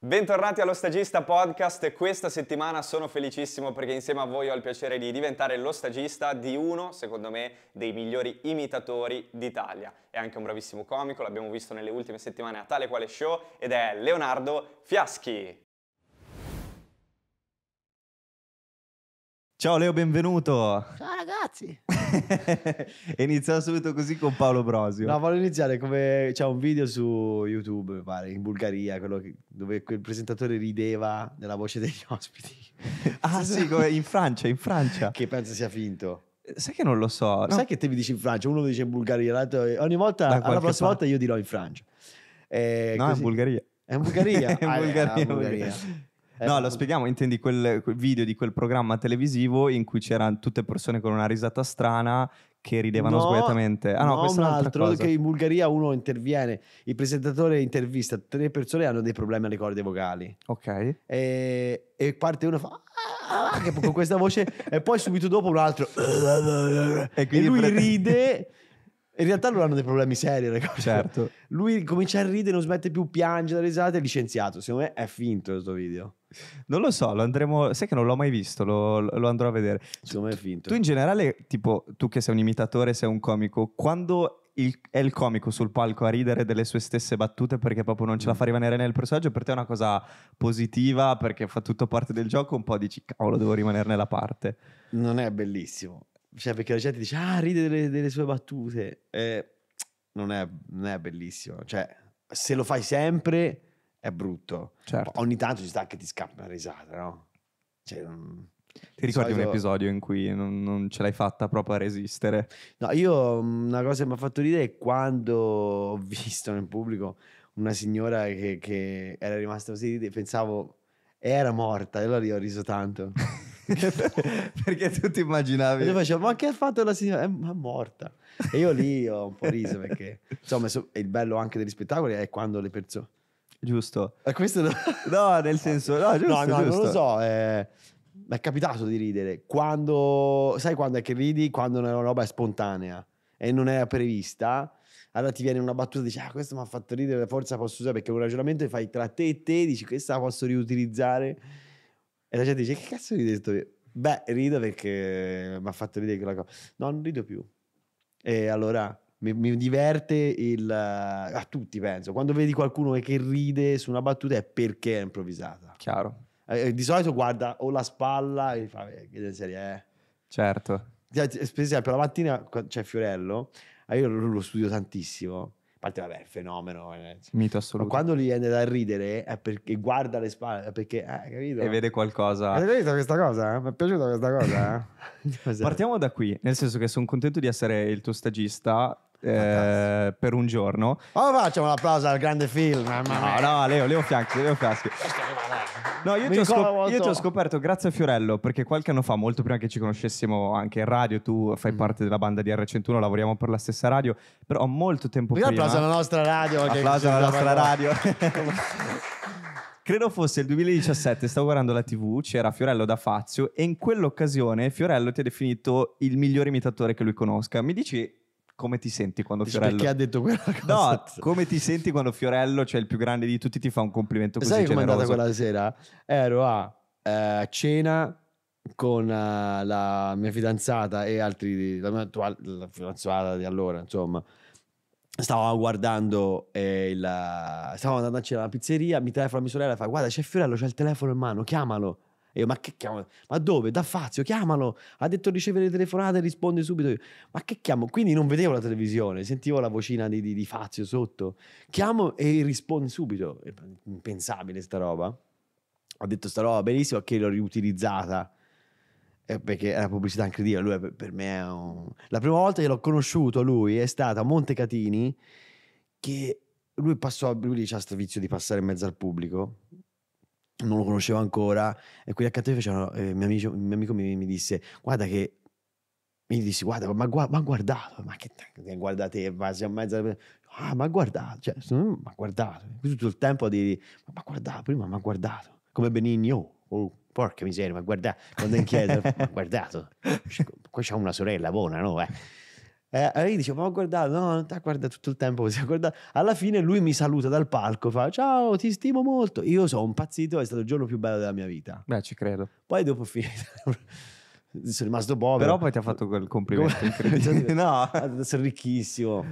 Bentornati allo Stagista Podcast, questa settimana sono felicissimo perché insieme a voi ho il piacere di diventare lo stagista di uno, secondo me, dei migliori imitatori d'Italia. È anche un bravissimo comico, l'abbiamo visto nelle ultime settimane a Tale Quale Show ed è Leonardo Fiaschi. Ciao Leo, benvenuto. Ciao ragazzi. Iniziamo subito così con Paolo Brosio. No, voglio iniziare come c'è un video su YouTube, mi pare, in Bulgaria, che, dove quel presentatore rideva nella voce degli ospiti. ah sì, come in Francia, in Francia. che penso sia finto. Sai che non lo so. No. Sai che te mi dici in Francia, uno dice in Bulgaria, l'altro ogni volta, la prossima parte. volta io dirò in Francia. Eh, no, così. in Bulgaria. Ah, è in Bulgaria. è in Bulgaria. Ah, è in Bulgaria. Bulgaria. Eh, no, lo spieghiamo, intendi quel, quel video di quel programma televisivo in cui c'erano tutte persone con una risata strana che ridevano no, sguaiatamente. Ah no, no questo un è altro cosa. che in Bulgaria uno interviene, il presentatore intervista tre persone hanno dei problemi alle corde vocali. Ok. E, e parte uno fa ah, ah, ah con questa voce e poi subito dopo un altro e, e lui pre- ride in realtà loro hanno dei problemi seri, ragazzi. Certo. Lui comincia a ridere, non smette più, piange da risate, è licenziato. Secondo me è finto questo video. Non lo so, lo andremo. Sai che non l'ho mai visto, lo, lo andrò a vedere. Secondo me è finto. Tu in generale, tipo, tu che sei un imitatore, sei un comico, quando il, è il comico sul palco a ridere delle sue stesse battute perché proprio non ce la mm. fa rimanere nel personaggio, per te è una cosa positiva perché fa tutto parte del gioco, un po' dici cavolo devo rimanere nella parte. Non è bellissimo, cioè, perché la gente dice, ah, ride delle, delle sue battute. Eh, non, è, non, è, bellissimo. Cioè, se lo fai sempre è brutto. Certo. Ogni tanto ci sta che ti scappa una risata, no? Cioè, non... Ti ricordi solito... un episodio in cui non, non, ce l'hai fatta proprio a resistere? No, io mm, una cosa che mi ha fatto ridere è quando ho visto nel pubblico una signora che, che era rimasta così, pensavo era morta e allora io ho riso tanto. perché tu ti immaginavi. E io facevo, ma che ha fatto la signora? È, eh, è morta. E io lì ho un po' riso perché, insomma, il bello anche degli spettacoli è quando le persone. Giusto. E eh, questo no, nel senso, no, giusto, no, no giusto. non lo so. Eh. mi è capitato di ridere quando, sai quando è che ridi? Quando una roba è spontanea e non era prevista allora ti viene una battuta e dici ah questo mi ha fatto ridere forza posso usare perché un ragionamento fai tra te e te dici questa la posso riutilizzare e la gente dice, che cazzo ride questo? Beh, rido perché mi ha fatto ridere quella cosa. No, non rido più. E allora mi, mi diverte il... A tutti penso, quando vedi qualcuno che ride su una battuta è perché è improvvisata. Chiaro. Eh, di solito guarda o la spalla e fa, eh, che serie è. Certo. Cioè, cioè, per esempio, la mattina c'è cioè, Fiorello, ah, io lo studio tantissimo parte vabbè, fenomeno. Eh, cioè. Mito assoluto. Ma quando gli viene da ridere è perché guarda le spalle, è perché eh, capito? E vede qualcosa. Hai visto questa cosa? Mi è piaciuta questa cosa? Eh? Partiamo da qui, nel senso che sono contento di essere il tuo stagista eh, per un giorno. Oh, facciamo un applauso al grande film. No, no, Leo, Leo Fianchi, Leo Fiaschi. No, io ti, scop- io ti, ho scoperto grazie a Fiorello perché qualche anno fa, molto prima che ci conoscessimo anche in radio, tu fai mm. parte della banda di R101, lavoriamo per la stessa radio, però molto tempo prima... Applauso alla nostra radio. Applauso alla nostra radio. credo fosse il 2017, stavo guardando la TV, c'era Fiorello da Fazio e in quell'occasione Fiorello ti ha definito il migliore imitatore che lui conosca. Mi dici come ti senti quando Dici Fiorello... Perché ha detto quella cosa? No, come ti senti quando Fiorello, cioè il più grande di tutti, ti fa un complimento così Sai generoso? Sai com'è andata quella sera? Ero a eh, cena con uh, la mia fidanzata e altri... La mia attuale la fidanzata di allora, insomma stavo guardando eh, il, stavo andando a cena alla pizzeria mi telefona mia sorella e fa guarda c'è Fiorello c'è il telefono in mano chiamalo io, ma che chiamo? Ma dove? Da Fazio, chiamalo. Ha detto ricevere telefonate, risponde subito. Io, ma che chiamo? Quindi non vedevo la televisione, sentivo la vocina di, di, di Fazio sotto. Chiamo e risponde subito. Impensabile sta roba. Ho detto sta roba benissimo, che l'ho riutilizzata eh, perché era pubblicità incredibile. Lui per, per me è un... La prima volta che l'ho conosciuto lui è stata a Montecatini, che lui passò, lui c'ha questo vizio di passare in mezzo al pubblico, non lo conoscevo ancora e quelli accanto a me facevano, eh, mio amico, mio amico mi, mi, disse guarda che mi disse guarda ma, guarda, ma guardato ma che guardate ma siamo mezza ah ma guardato cioè ma guardato tutto il tempo di ma, ma guardato prima ma guardato come Benigno oh, oh porca miseria ma guarda quando è in chiesa ma guardato qua c'è una sorella buona no eh eh, e io dicevo, ma ho guardato, no, non ti ha guardato tutto il tempo così. Alla fine lui mi saluta dal palco, fa ciao, ti stimo molto. Io sono impazzito, è stato il giorno più bello della mia vita. Beh, ci credo. Poi dopo finito. sono rimasto povero. Però poi ti ha fatto quel complimento incredibile. Cioè, no, sono ricchissimo.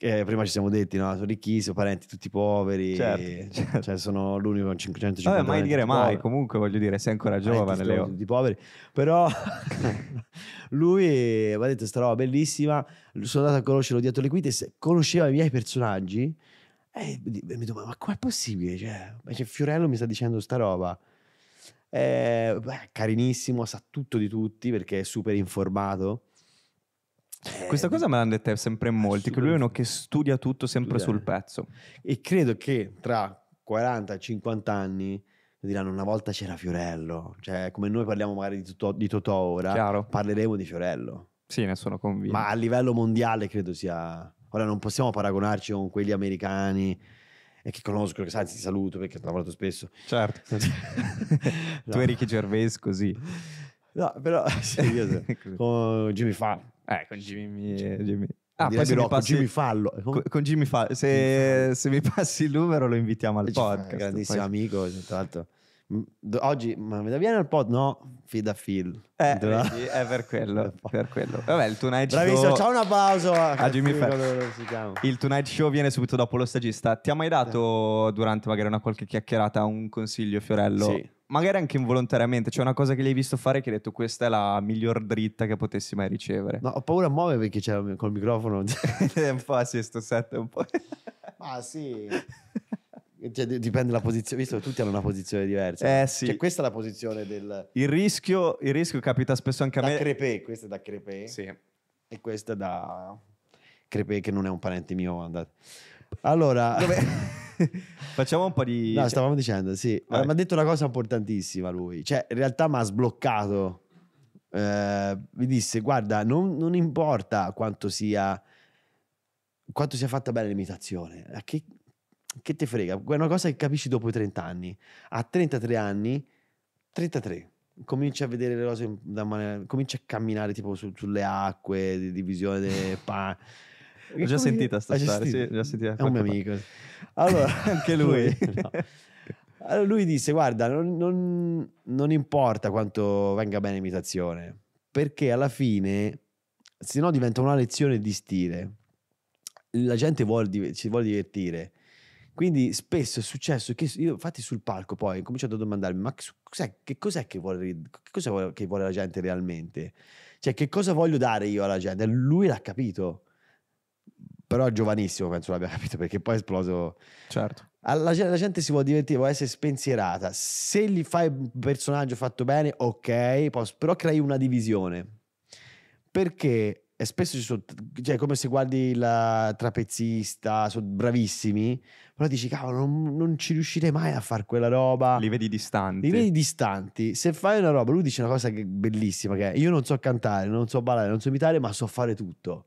Eh, prima ci siamo detti, no? Sono ricchissimi, parenti tutti poveri, certo, certo. cioè sono l'unico con 550 Vabbè, mai dire mai, poveri. comunque voglio dire, sei ancora giovane, Leo. Tutti poveri, però lui mi ha detto sta roba bellissima, sono andato a conoscerlo dietro le quinte, conosceva i miei personaggi e eh, mi domando, ma com'è possibile? Cioè, cioè, Fiorello mi sta dicendo sta roba. È, eh, beh, carinissimo, sa tutto di tutti perché è super informato eh, Questa cosa me l'hanno detta sempre molti, che lui è uno che studia tutto sempre studia. sul pezzo. E credo che tra 40-50 anni diranno una volta c'era Fiorello, cioè come noi parliamo magari di Totò, di Totò ora, Chiaro. parleremo di Fiorello. Sì, ne sono convinto. Ma a livello mondiale credo sia... Ora non possiamo paragonarci con quelli americani e che conosco, che sai, ti saluto perché ho lavorato spesso. Certo. no. Tu eri Ricky Gervais così. No, però sì, io, come Jimmy Fallon. Eh, con Jimmy... Eh, Jimmy. Ah, poi se no, passi... Eh, con Jimmy Fallo. Con, Jimmy Fallo. Se, Jimmy Fallo. se mi passi il numero lo invitiamo al podcast. Grandissimo poi... amico, tra l'altro. Oggi, ma me la viene al pod? No, fida Phil. Eh, vedi, è per quello, per quello. Vabbè, il Tonight Show... Bravissimo, ciao, un applauso a Jimmy Fallon. Il Tonight Show viene subito dopo lo stagista. Ti ha mai dato, durante magari una qualche chiacchierata, un consiglio, Fiorello? Sì magari anche involontariamente, c'è una cosa che gli hai visto fare che hai detto questa è la miglior dritta che potessi mai ricevere. No, ho paura a muovere perché c'è col microfono. è un po' sì, sto set un po'. Ma sì. Cioè, dipende dalla posizione, visto che tutti hanno una posizione diversa. Eh sì. Cioè, questa è la posizione del... Il rischio, il rischio capita spesso anche a da me. Da crepè, questa è da crepe. Sì. E questa è da crepe che non è un parente mio. Andate. Allora... Dove... Facciamo un po' di... No, cioè stavamo dicendo, sì. Mi ha detto una cosa importantissima lui. Cioè, in realtà mi ha sbloccato. Eh, mi disse, guarda, non, non, importa quanto sia... Quanto sia fatta bene l'imitazione. Che, che te frega? È una cosa che capisci dopo i 30 anni. A 33 anni, 33, cominci a vedere le cose da maniera... Cominci a camminare tipo su, sulle acque, di divisione delle... L'ho già sentita sta storia, sì, già sentita è un mio amico. Allora, anche lui. no. allora, lui disse, guarda, non, non, non importa quanto venga bene l'imitazione, perché alla fine, se no diventa una lezione di stile. La gente vuole, ci vuole divertire. Quindi spesso è successo che io, infatti, sul palco poi ho cominciato a domandarmi: ma cos'è, che cos'è che vuole, che vuole, che vuole la gente realmente? Cioè, che cosa voglio dare io alla gente? Lui l'ha capito però giovanissimo penso l'abbia capito perché poi è esploso. Certo. La, la gente si può divertire, può essere spensierata. Se gli fai un personaggio fatto bene, ok, posso, però crei una divisione. Perché e spesso ci sono, cioè come se guardi la trapezzista, sono bravissimi, però dici cavolo non, non, ci riuscirei mai a fare quella roba. Li vedi distanti. Li vedi distanti. Se fai una roba, lui dice una cosa bellissima che è io non so cantare, non so ballare, non so imitare, ma so fare tutto.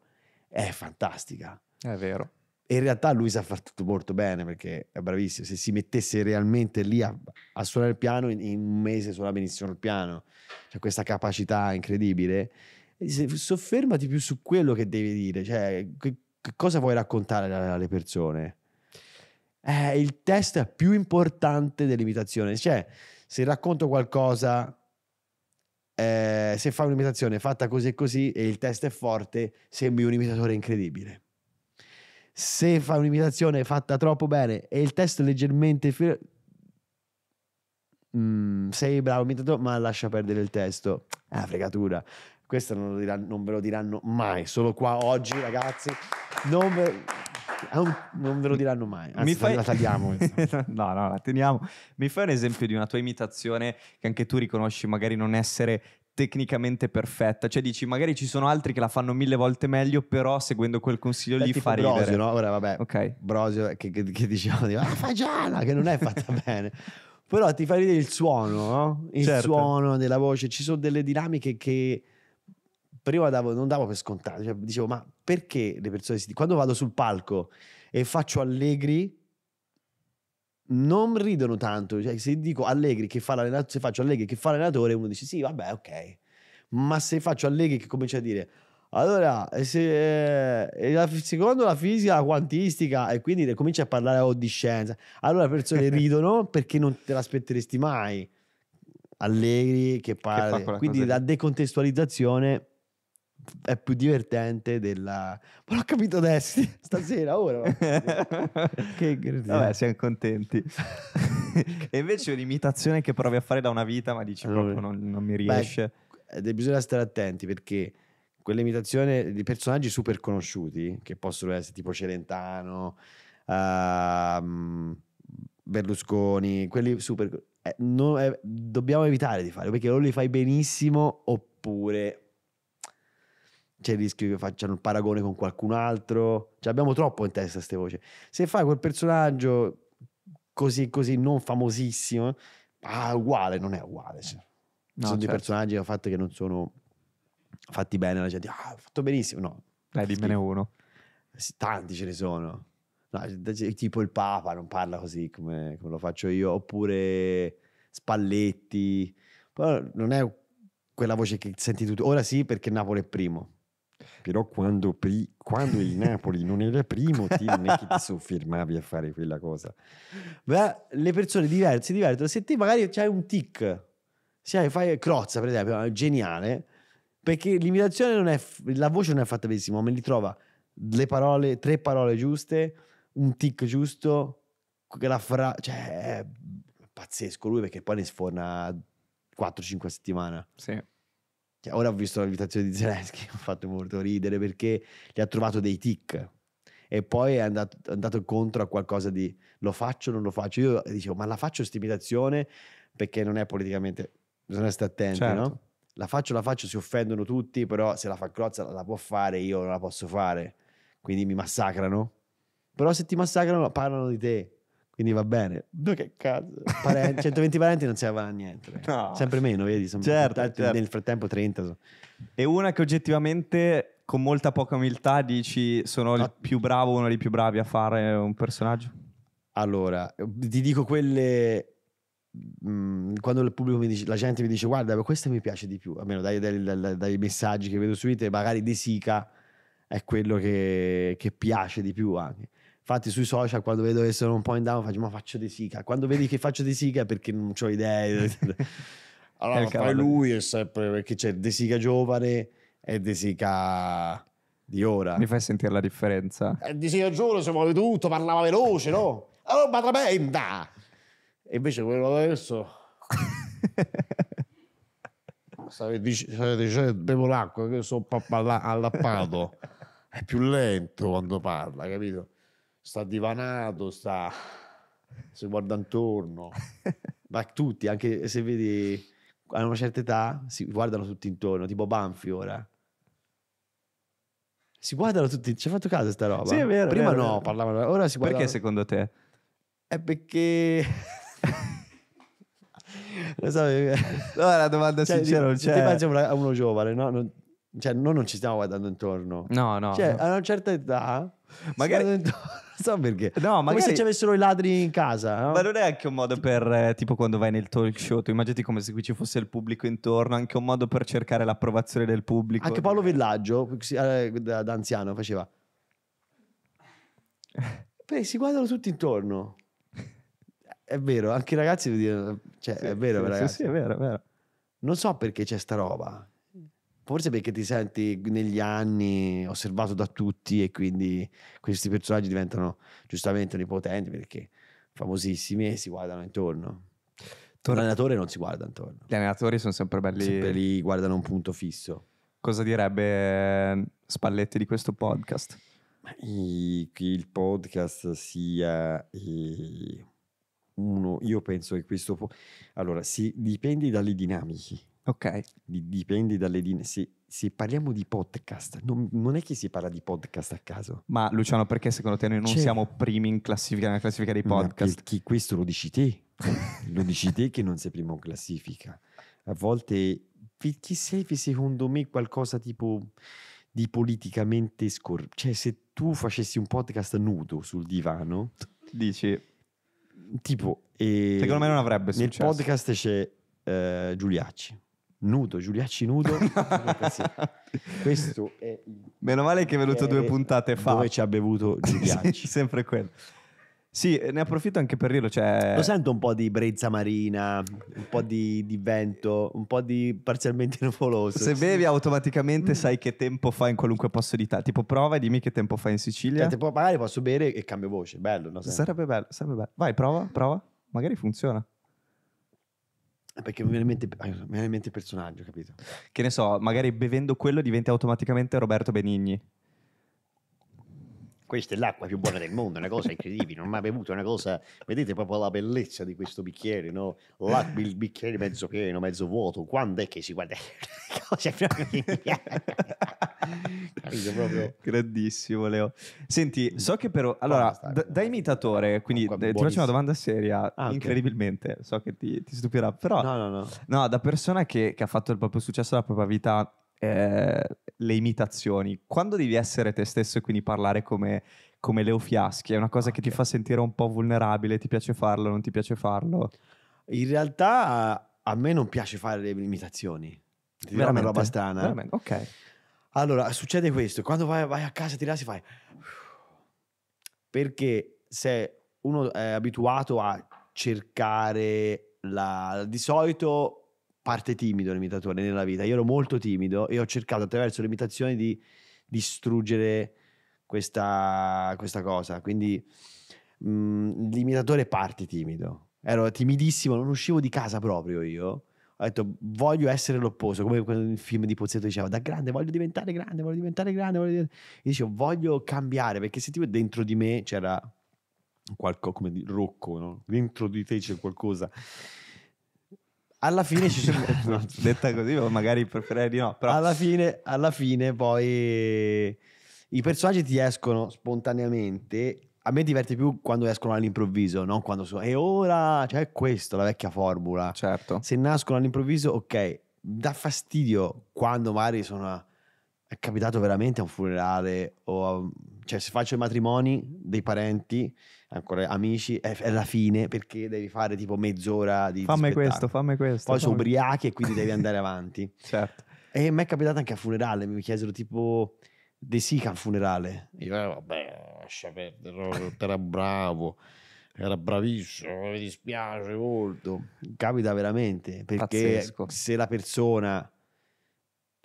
È fantastica. È vero. E in realtà lui sa fare tutto molto bene perché è bravissimo. Se si mettesse realmente lì a, a suonare il piano, in, in, un mese suona benissimo il piano. C'è cioè, questa capacità incredibile. Soffermati più su quello che devi dire, cioè che, che cosa vuoi raccontare alle persone. Eh, il test è più importante dell'imitazione. Cioè, se racconto qualcosa, eh, se fai un'imitazione fatta così e così e il test è forte, sembri un imitatore incredibile se fa un'imitazione fatta troppo bene e il testo è leggermente... Fir- mm, sei bravo imitatore, ma lascia perdere il testo. È una fregatura. Questo non, diranno, non, ve lo diranno mai, solo qua oggi ragazzi. Non ve, non ve lo diranno mai. Anzi, Mi fai... la tagliamo. no, no, la teniamo. Mi fai un esempio di una tua imitazione che anche tu riconosci magari non essere tecnicamente perfetta. Cioè, dici, magari ci sono altri che la fanno mille volte meglio, però seguendo quel consiglio Beh, lì fa Brosio, No? Ora vabbè, okay. Brosio eh, che, che, che diceva, ah, fagiana, che non è fatta bene. Però ti fa ridere il suono, no? Il certo. suono della voce. Ci sono delle dinamiche che prima davo, non davo per scontato. Cioè, dicevo, ma perché le persone si... Quando vado sul palco e faccio allegri non ridono tanto. Cioè, se dico Allegri che fa l'allenatore, se faccio Allegri che fa l'allenatore, uno dice sì, vabbè, ok. Ma se faccio Allegri che comincia a dire allora, eh, se, eh, secondo la fisica quantistica, e quindi comincia a parlare o di scienza, allora le persone ridono perché non te l'aspetteresti mai. Allegri che parla, quindi la decontestualizzazione è più divertente della... Ma l'ho capito adesso, stasera, ora. che grazia. Vabbè, siamo contenti. e invece un'imitazione che provi a fare da una vita, ma dici allora, proprio non, non mi riesce. Beh, bisogna stare attenti perché quell'imitazione di personaggi super conosciuti, che possono essere tipo Celentano, uh, Berlusconi, quelli super... Eh, non, eh, dobbiamo evitare di fare perché o li fai benissimo oppure c'è il rischio che facciano il paragone con qualcun altro. Cioè, abbiamo troppo in testa queste voci. Se fai quel personaggio così, così non famosissimo, ah, uguale, non è uguale. Cioè. No, sono certo. dei personaggi che fatto che non sono fatti bene, la gente, ah, fatto benissimo. No, dai, dimmene uno. Tanti ce ne sono. No, tipo il Papa non parla così come, come lo faccio io, oppure Spalletti. Però non è quella voce che senti tutto. Ora sì, perché Napoli è primo però quando, pri- quando il Napoli non era primo ti, non è che ti soffermavi a fare quella cosa Beh, le persone diverse divertono se te magari c'hai un tic se fai Crozza per esempio eh, geniale perché l'imitazione non è la voce non è fatta benissimo ma li trova le parole tre parole giuste un tic giusto la fra- cioè è pazzesco lui perché poi ne sforna 4-5 settimane settimana sì cioè, ora ho visto la l'invitazione di Zelensky, mi ha fatto molto ridere perché gli ha trovato dei tic e poi è andato, è andato incontro a qualcosa di lo faccio o non lo faccio. Io dicevo, ma la faccio questa perché non è politicamente, bisogna stare attenti, certo. no? La faccio, la faccio, si offendono tutti, però se la fa Crozza la può fare, io non la posso fare, quindi mi massacrano. Però se ti massacrano parlano di te quindi va bene. Due che cazzo. Paren- 120 parenti non servono a niente. No. Sempre meno, vedi? Sono certo, certo. Nel frattempo 30. So. E una che oggettivamente con molta poca umiltà dici sono il ah. più bravo, uno dei più bravi a fare un personaggio? Allora, ti dico quelle mm, quando il pubblico mi dice, la gente mi dice guarda questa mi piace di più, almeno dai, dai, dai, dai messaggi che vedo su Twitter, magari De Sica è quello che, che piace di più anche. Infatti sui social quando vedo che sono un po' in down faccio ma faccio di siga. Quando vedi che faccio di siga è perché non ho idee. allora poi lui è sempre perché c'è De Sica giovane e De Sica di ora. Mi fai sentire la differenza. Eh, De Sica giovane si muove tutto, parlava veloce, no? È tremenda! E invece quello adesso... Stai dicendo, bevo l'acqua che sono pappalappato è più lento quando parla, capito? Sta divanato, sta... si guarda intorno. Ma tutti, anche se vedi, a una certa età, si guardano tutti intorno, tipo Banfi ora. Si guardano tutti, ci ha fatto caso sta roba? Sì, è vero. Prima vero, no, vero. parlavano, ora si guardano. Perché secondo te? È perché... Lo so, no, è una domanda cioè, sincera, non c'è. Ti pensi uno giovane, no? Non cioè, noi non ci stiamo guardando intorno. No, no. Cioè, a una certa età... Magari... Non so perché. No, magari... Come se ci avessero i ladri in casa. No? Ma non è anche un modo per, eh, tipo quando vai nel talk show, tu immagini come se qui ci fosse il pubblico intorno, anche un modo per cercare l'approvazione del pubblico. Anche Paolo Villaggio, eh, da, da anziano, faceva... Beh, si guardano tutti intorno. È vero, anche i ragazzi... Cioè, sì, è vero, sì, ragazzi. Sì, è vero, è vero. Non so perché c'è sta roba. Forse perché ti senti negli anni osservato da tutti e quindi questi personaggi diventano giustamente onipotenti perché famosissimi e si guardano intorno. Tor- L'allenatore non si guarda intorno. Gli allenatori sono sempre belli. Sempre lì, guardano un punto fisso. Cosa direbbe eh, Spalletti di questo podcast? il podcast sia eh, uno, io penso che questo... Po- allora, si, dipende dalle dinamiche Ok. Dipendi dalle linee. Se, se parliamo di podcast, non, non, è che si parla di podcast a caso. Ma Luciano, perché secondo te noi non C'è. Cioè siamo primi in classifica, nella classifica dei podcast? perché questo lo dici te. lo dici te che non sei primo in classifica. A volte chi sei secondo me qualcosa tipo di politicamente scor... Cioè se tu facessi un podcast nudo sul divano... Dici... Tipo... E eh, secondo me non avrebbe successo. Nel podcast c'è eh, Giuliacci nudo, Giuliacci nudo. Questo è... Meno male che è venuto è due eh, puntate fa. Dove ci ha bevuto Giuliacci. sì, sempre quello. Sì, ne approfitto anche per dirlo. Cioè... Lo sento un po' di brezza marina, un po' di, di vento, un po' di parzialmente nuvoloso. Se bevi automaticamente mm. sai che tempo fa in qualunque posto d'Italia. Tipo prova e dimmi che tempo fa in Sicilia. Cioè, tipo, magari posso bere e cambio voce, bello. No? Sarebbe bello, sarebbe bello. Vai, prova, prova. Magari funziona. Perché mi viene, mente, mi viene in mente il personaggio, capito? Che ne so, magari bevendo quello diventi automaticamente Roberto Benigni questa è l'acqua più buona del mondo, una cosa incredibile, non mi ha bevuto una cosa, vedete proprio la bellezza di questo bicchiere, no? L'acqua, il bicchiere mezzo pieno, mezzo vuoto, quando è che si guarda? Cosa proprio... Grandissimo Leo. Senti, so che però, allora, da, da eh. imitatore, quindi eh, ti faccio una domanda seria, ah, incredibilmente, okay. so che ti, ti, stupirà, però no, no, no. no da persona che, che ha fatto il proprio successo, la propria vita le imitazioni, quando devi essere te stesso e quindi parlare come, come Leo Fiaschi, è una cosa okay. che ti fa sentire un po' vulnerabile, ti piace farlo, non ti piace farlo? In realtà a me non piace fare le imitazioni, ti veramente una roba strana. Veramente? Ok. Allora, succede questo, quando vai, vai a casa ti rilassi fai... Perché se uno è abituato a cercare la... Di solito parte timido l'imitatore nella vita. Io ero molto timido e ho cercato attraverso l'imitazione di distruggere questa, questa cosa. Quindi mh, mm, l'imitatore parte timido. Ero timidissimo, non uscivo di casa proprio io. Ho detto voglio essere l'opposto, come nel film di Pozzetto diceva da grande voglio diventare grande, voglio diventare grande, voglio diventare... E dicevo voglio cambiare perché sentivo dentro di me c'era qualcosa come di Rocco, no? dentro di te c'è qualcosa alla fine ci sono... no, detta così, magari preferirei di no. Però... Alla, fine, alla fine poi i personaggi ti escono spontaneamente. A me diverte più quando escono all'improvviso, non quando sono... E ora c'è cioè, questa, la vecchia formula. Certo. Se nascono all'improvviso, ok, dà fastidio quando magari sono... A... È capitato veramente a un funerale o a... Cioè se faccio i matrimoni dei parenti ancora amici, è, la fine perché devi fare tipo mezz'ora di... Fammi di questo, fammi questo. Poi sono ubriachi e quindi devi andare avanti. certo. E mi è capitato anche a funerale, mi chiesero tipo De Sica a funerale. io, eh, vabbè, lascia perdere, era bravo, era bravissimo, mi dispiace molto. Capita veramente, perché Pazzesco. se la persona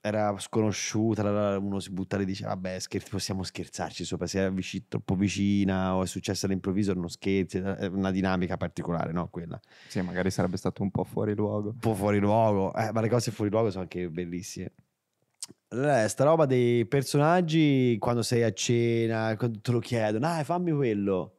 era sconosciuta, uno si buttava e dice vabbè scherzi, possiamo scherzarci sopra, se è vic- troppo vicina o è successa all'improvviso non scherzi, è una dinamica particolare, no? Quella. Sì, magari sarebbe stato un po' fuori luogo. Un po' fuori luogo, eh, ma le cose fuori luogo sono anche bellissime. Allora, eh, sta roba dei personaggi, quando sei a cena, quando te lo chiedono, ah fammi quello,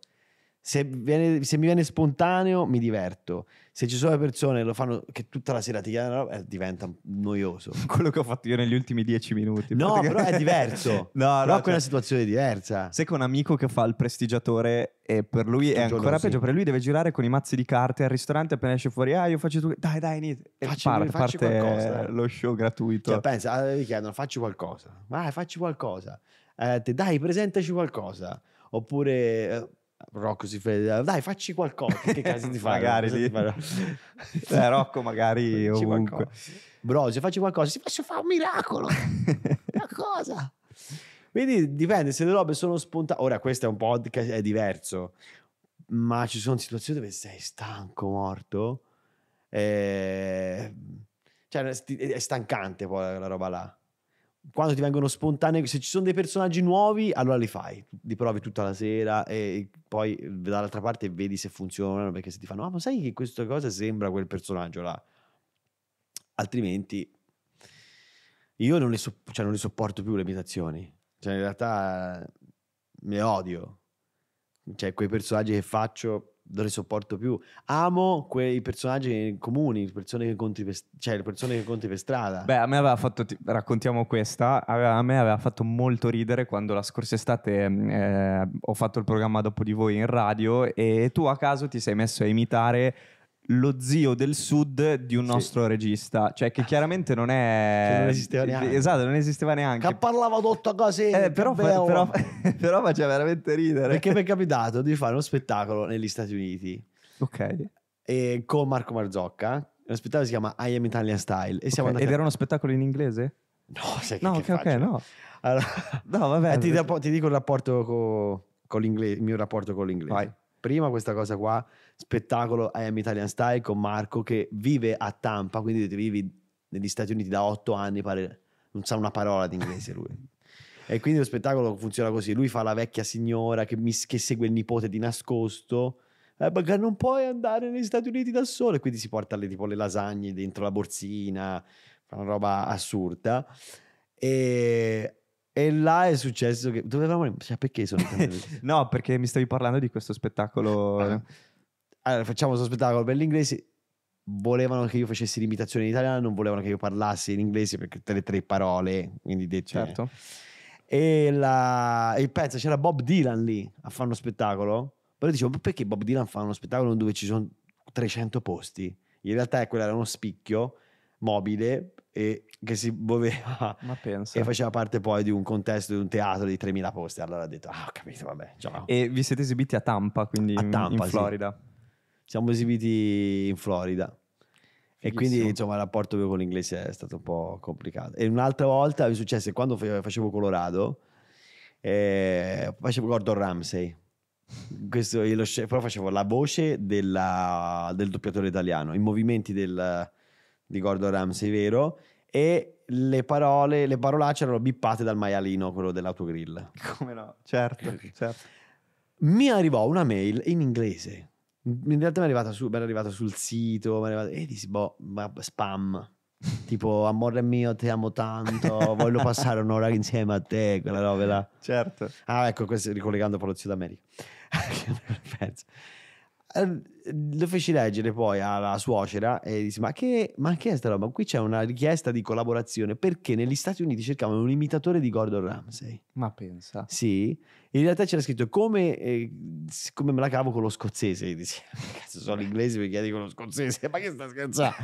se, viene, se mi viene spontaneo mi diverto se ci sono persone che lo fanno che tutta la sera ti chiedono eh, diventa noioso quello che ho fatto io negli ultimi dieci minuti no però è diverso no, però no, cioè è cioè... una situazione diversa se con un amico che fa il prestigiatore e per lui Tutto è ancora così. peggio per lui deve girare con i mazzi di carte al ristorante appena esce fuori ah io faccio tu dai dai inizio. e eh, facci, parte, facci parte qualcosa, eh. lo show gratuito cioè, pensa mi ah, chiedono facci qualcosa vai facci qualcosa eh, te, dai presentaci qualcosa oppure eh, Rocco si fede, dai facci qualcosa, che casi ti fai? magari lì, eh, Rocco magari facci Bro, se facci qualcosa, ti faccio fare un miracolo, una cosa. Quindi dipende, se le robe sono spontanee, ora questo è un podcast, è diverso, ma ci sono situazioni dove sei stanco, morto, e... Ehm, cioè è stancante poi la roba là quando ti vengono spontanee, se ci sono dei personaggi nuovi, allora li fai, li provi tutta la sera e poi eh, dall'altra parte vedi se funzionano, perché se ti fanno, ah ma sai che questa cosa sembra quel personaggio là, altrimenti io non le, so, cioè non le sopporto più le imitazioni, cioè in realtà eh, le odio, cioè quei personaggi che faccio non li sopporto più. Amo quei personaggi comuni, le persone che conti per, cioè, persone che incontri per strada. Beh, a me aveva fatto, raccontiamo questa, a me aveva fatto molto ridere quando la scorsa estate mm, eh, ho fatto il programma dopo di voi in radio e tu a caso ti sei messo a imitare lo zio del sud di un sì. nostro regista, cioè che eh, chiaramente non è... Che non esisteva neanche. Esatto, non esisteva neanche. Che parlava tutto così. Eh, però, fa, oh. però, però faceva veramente ridere. Perché mi è capitato di fare uno spettacolo negli Stati Uniti. Ok. E con Marco Marzocca. Lo spettacolo si chiama I Am Italian Style. E siamo okay. andati... Ed era uno spettacolo in inglese? No, sai che, no, ok, faccio? ok, no. Allora, no, vabbè. Eh, ti, ti, dico il rapporto con, con l'inglese, il mio rapporto con l'inglese. Vai prima questa cosa qua, spettacolo I Am Italian Style con Marco che vive a Tampa, quindi vivi negli Stati Uniti da otto anni, pare, non sa una parola di inglese lui. e quindi lo spettacolo funziona così, lui fa la vecchia signora che, mi, che segue il nipote di nascosto, eh, perché non puoi andare negli Stati Uniti da solo, e quindi si porta le, tipo, le lasagne dentro la borsina, fa una roba assurda. E e là è successo che... Dove eravamo? Cioè, perché sono No, perché mi stavi parlando di questo spettacolo... Allora, facciamo questo spettacolo per gli Volevano che io facessi l'imitazione in italiano, non volevano che io parlassi in inglese perché tutte le tre parole, quindi detto... Certo. E, la... e pensa, c'era Bob Dylan lì a fare uno spettacolo. Però dicevo, ma perché Bob Dylan fa uno spettacolo dove ci sono 300 posti? In realtà quello era uno spicchio mobile e che si muoveva e faceva parte poi di un contesto di un teatro di 3.000 posti. Allora ha detto, ah, ho capito, vabbè, ciao. E vi siete esibiti a Tampa, quindi a Tampa, in, Florida. Sì. Siamo esibiti in Florida. Fighissimo. E quindi insomma il rapporto mio con l'inglese è stato un po' complicato. E un'altra volta mi è successo quando facevo Colorado, eh, facevo Gordon Ramsay. Questo, lo, però facevo la voce della, del doppiatore italiano, i movimenti del, di Gordon Ramsay, vero? E le parole, le parolacce erano bippate dal maialino, quello dell'autogrill. Come no? Certo, eh, certo. Mi arrivò una mail in inglese. In realtà mi è arrivata, su, mi è arrivata sul sito, mi è arrivata, e dici, boh, spam. tipo, amore mio, ti amo tanto, voglio passare un'ora insieme a te, quella roba là. Certo. Ah, ecco, questo, ricollegando proprio zio d'America. Eh, lo feci leggere poi alla suocera e disse: Ma che, ma che è sta roba? Qui c'è una richiesta di collaborazione perché negli Stati Uniti cercavano un imitatore di Gordon Ramsay. Ma pensa. Sì, in realtà c'era scritto come, eh, come me la cavo con lo scozzese. Dice, Cazzo, sono l'inglese perché dico lo scozzese, ma che sta scherzando?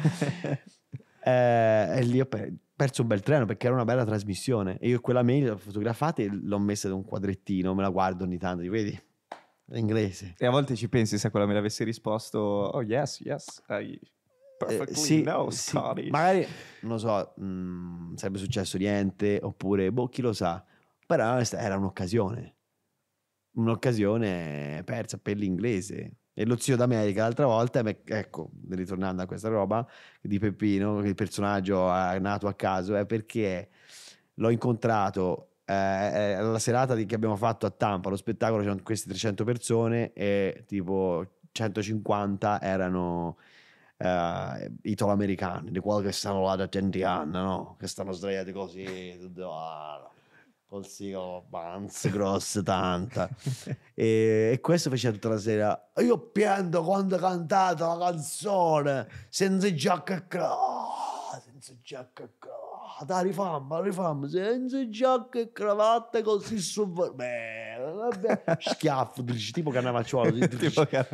eh, e lì ho perso un bel treno perché era una bella trasmissione. E io quella mail l'ho fotografata e l'ho messa in un quadrettino, me la guardo ogni tanto, vedi? L'inglese. E a volte ci pensi se quella me l'avesse risposto, oh yes, yes, I perfectly eh, sì, know, sì. Magari, non lo so, mh, mm, sarebbe successo niente, oppure, boh, chi lo sa. Però era un'occasione. Un'occasione persa per l'inglese. E lo zio d'America l'altra volta, ecco, ritornando a questa roba di Peppino, il personaggio nato a caso, è perché l'ho incontrato eh, alla eh, serata di, che abbiamo fatto a Tampa, lo spettacolo c'erano queste 300 persone e tipo 150 erano eh, italoamericani, di quelli che stanno là da tanti anni, no? Che stanno sdraiati così, tutto, ah, col sigaro, banz, grosse, tanta. e, e, questo faceva tutta la sera. Io pianto quando cantato la canzone, senza giacca e croce, senza giacca a croce. Ah, dai rifamma, rifamma, senza giacca e cravatta così su... schiaffo, dici, tipo cannavacciuolo. tipo can...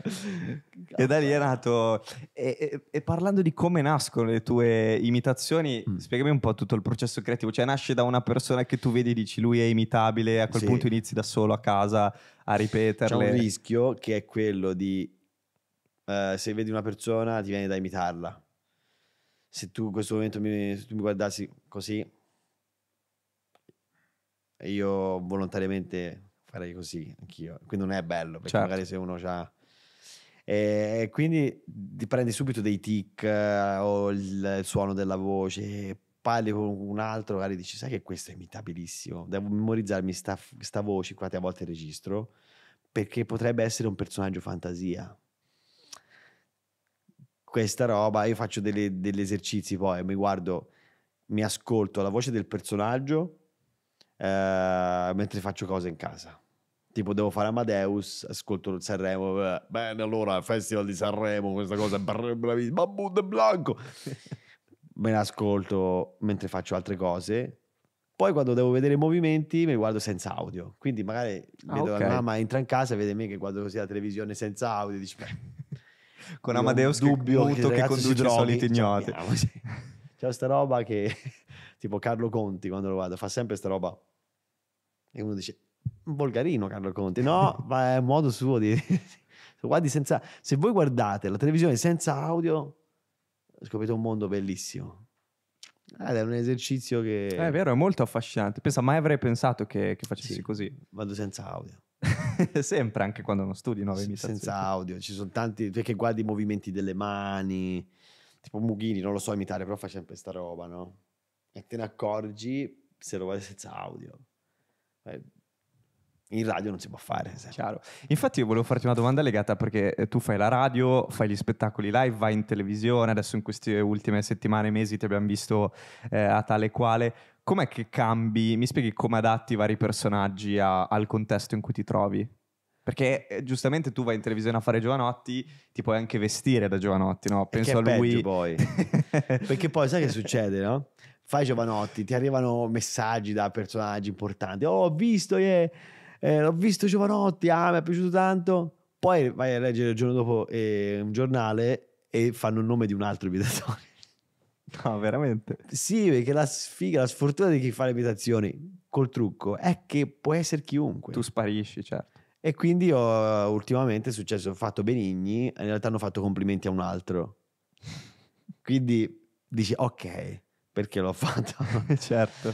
E da lì è nato... E, e, e, parlando di come nascono le tue imitazioni, mm. spiegami un po' tutto il processo creativo, cioè nasce da una persona che tu vedi dici lui è imitabile, a quel sì. punto inizi da solo a casa a ripeterle. C'è un rischio che è quello di... Uh, se vedi una persona ti viene da imitarla se tu in questo momento mi, tu mi guardassi così, io volontariamente farei così anch'io. Quindi non è bello, perché certo. magari se uno ha... E quindi ti prendi subito dei tic eh, o il, il suono della voce, parli con un altro, magari dici, sai che questo è imitabilissimo, devo memorizzarmi sta, sta voce, infatti a volte registro, perché potrebbe essere un personaggio fantasia questa roba, io faccio delle, degli esercizi poi, mi guardo, mi ascolto la voce del personaggio eh, mentre faccio cose in casa. Tipo devo fare Amadeus, ascolto il Sanremo, eh, bene allora, Festival di Sanremo, questa cosa è bravissima, Bambù Blanco. me la ascolto mentre faccio altre cose. Poi quando devo vedere i movimenti mi guardo senza audio. Quindi magari ah, vedo okay. la mamma entra in casa e vede me che guardo così la televisione senza audio e dice beh, con Amadeus dubbio che, che, che conduce i soliti ignoti. Cioè, c'è sta roba che, tipo Carlo Conti, quando lo vado, fa sempre questa roba. E uno dice, volgarino Carlo Conti. No, ma è un modo suo di... senza, se voi guardate la televisione senza audio, scoprite un mondo bellissimo. Ed è un esercizio che... È vero, è molto affascinante. Pensa, mai avrei pensato che, che facessi sì, così. Vado senza audio. sempre anche quando non studi nuove imitazioni senza audio ci sono tanti perché cioè guardi i movimenti delle mani tipo Mughini non lo so imitare però fa sempre sta roba no e te ne accorgi se lo vuoi senza audio eh, in radio non si può fare chiaro infatti io volevo farti una domanda legata perché eh, tu fai la radio fai gli spettacoli live vai in televisione adesso in queste ultime settimane mesi ti abbiamo visto eh, a tale quale com'è che cambi? Mi spieghi come adatti i vari personaggi a, al contesto in cui ti trovi? Perché eh, giustamente tu vai in televisione a fare Giovanotti, ti puoi anche vestire da Giovanotti, no? Penso a lui. Poi. Perché poi sai che succede, no? Fai Giovanotti, ti arrivano messaggi da personaggi importanti. Oh, ho visto, yeah, eh, l'ho visto Giovanotti, ah, mi è piaciuto tanto. Poi vai a leggere il giorno dopo eh, un giornale e fanno il nome di un altro imitatore. No, veramente? Sì, perché la sfiga, la sfortuna di chi fa le imitazioni col trucco è che può essere chiunque. Tu sparisci, certo. E quindi ho, ultimamente è successo, ho fatto Benigni, in realtà hanno fatto complimenti a un altro. quindi dici, ok, perché l'ho fatto? certo.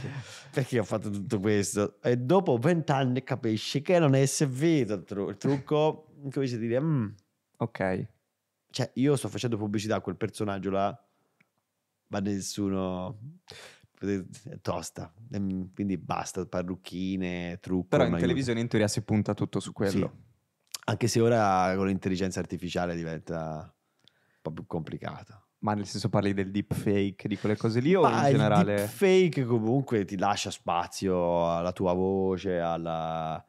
Perché ho fatto tutto questo? E dopo vent'anni capisci che non è servito il, tru- il trucco, cominci a dire, mm. ok. Cioè, io sto facendo pubblicità a quel personaggio là ma nessuno è tosta ehm, quindi basta parrucchine trucco però in aiuto. televisione in teoria si punta tutto su quello sì. anche se ora con l'intelligenza artificiale diventa un po' più complicato ma nel senso parli del deepfake, di quelle cose lì o ma in generale? Il deepfake comunque ti lascia spazio alla tua voce, alla...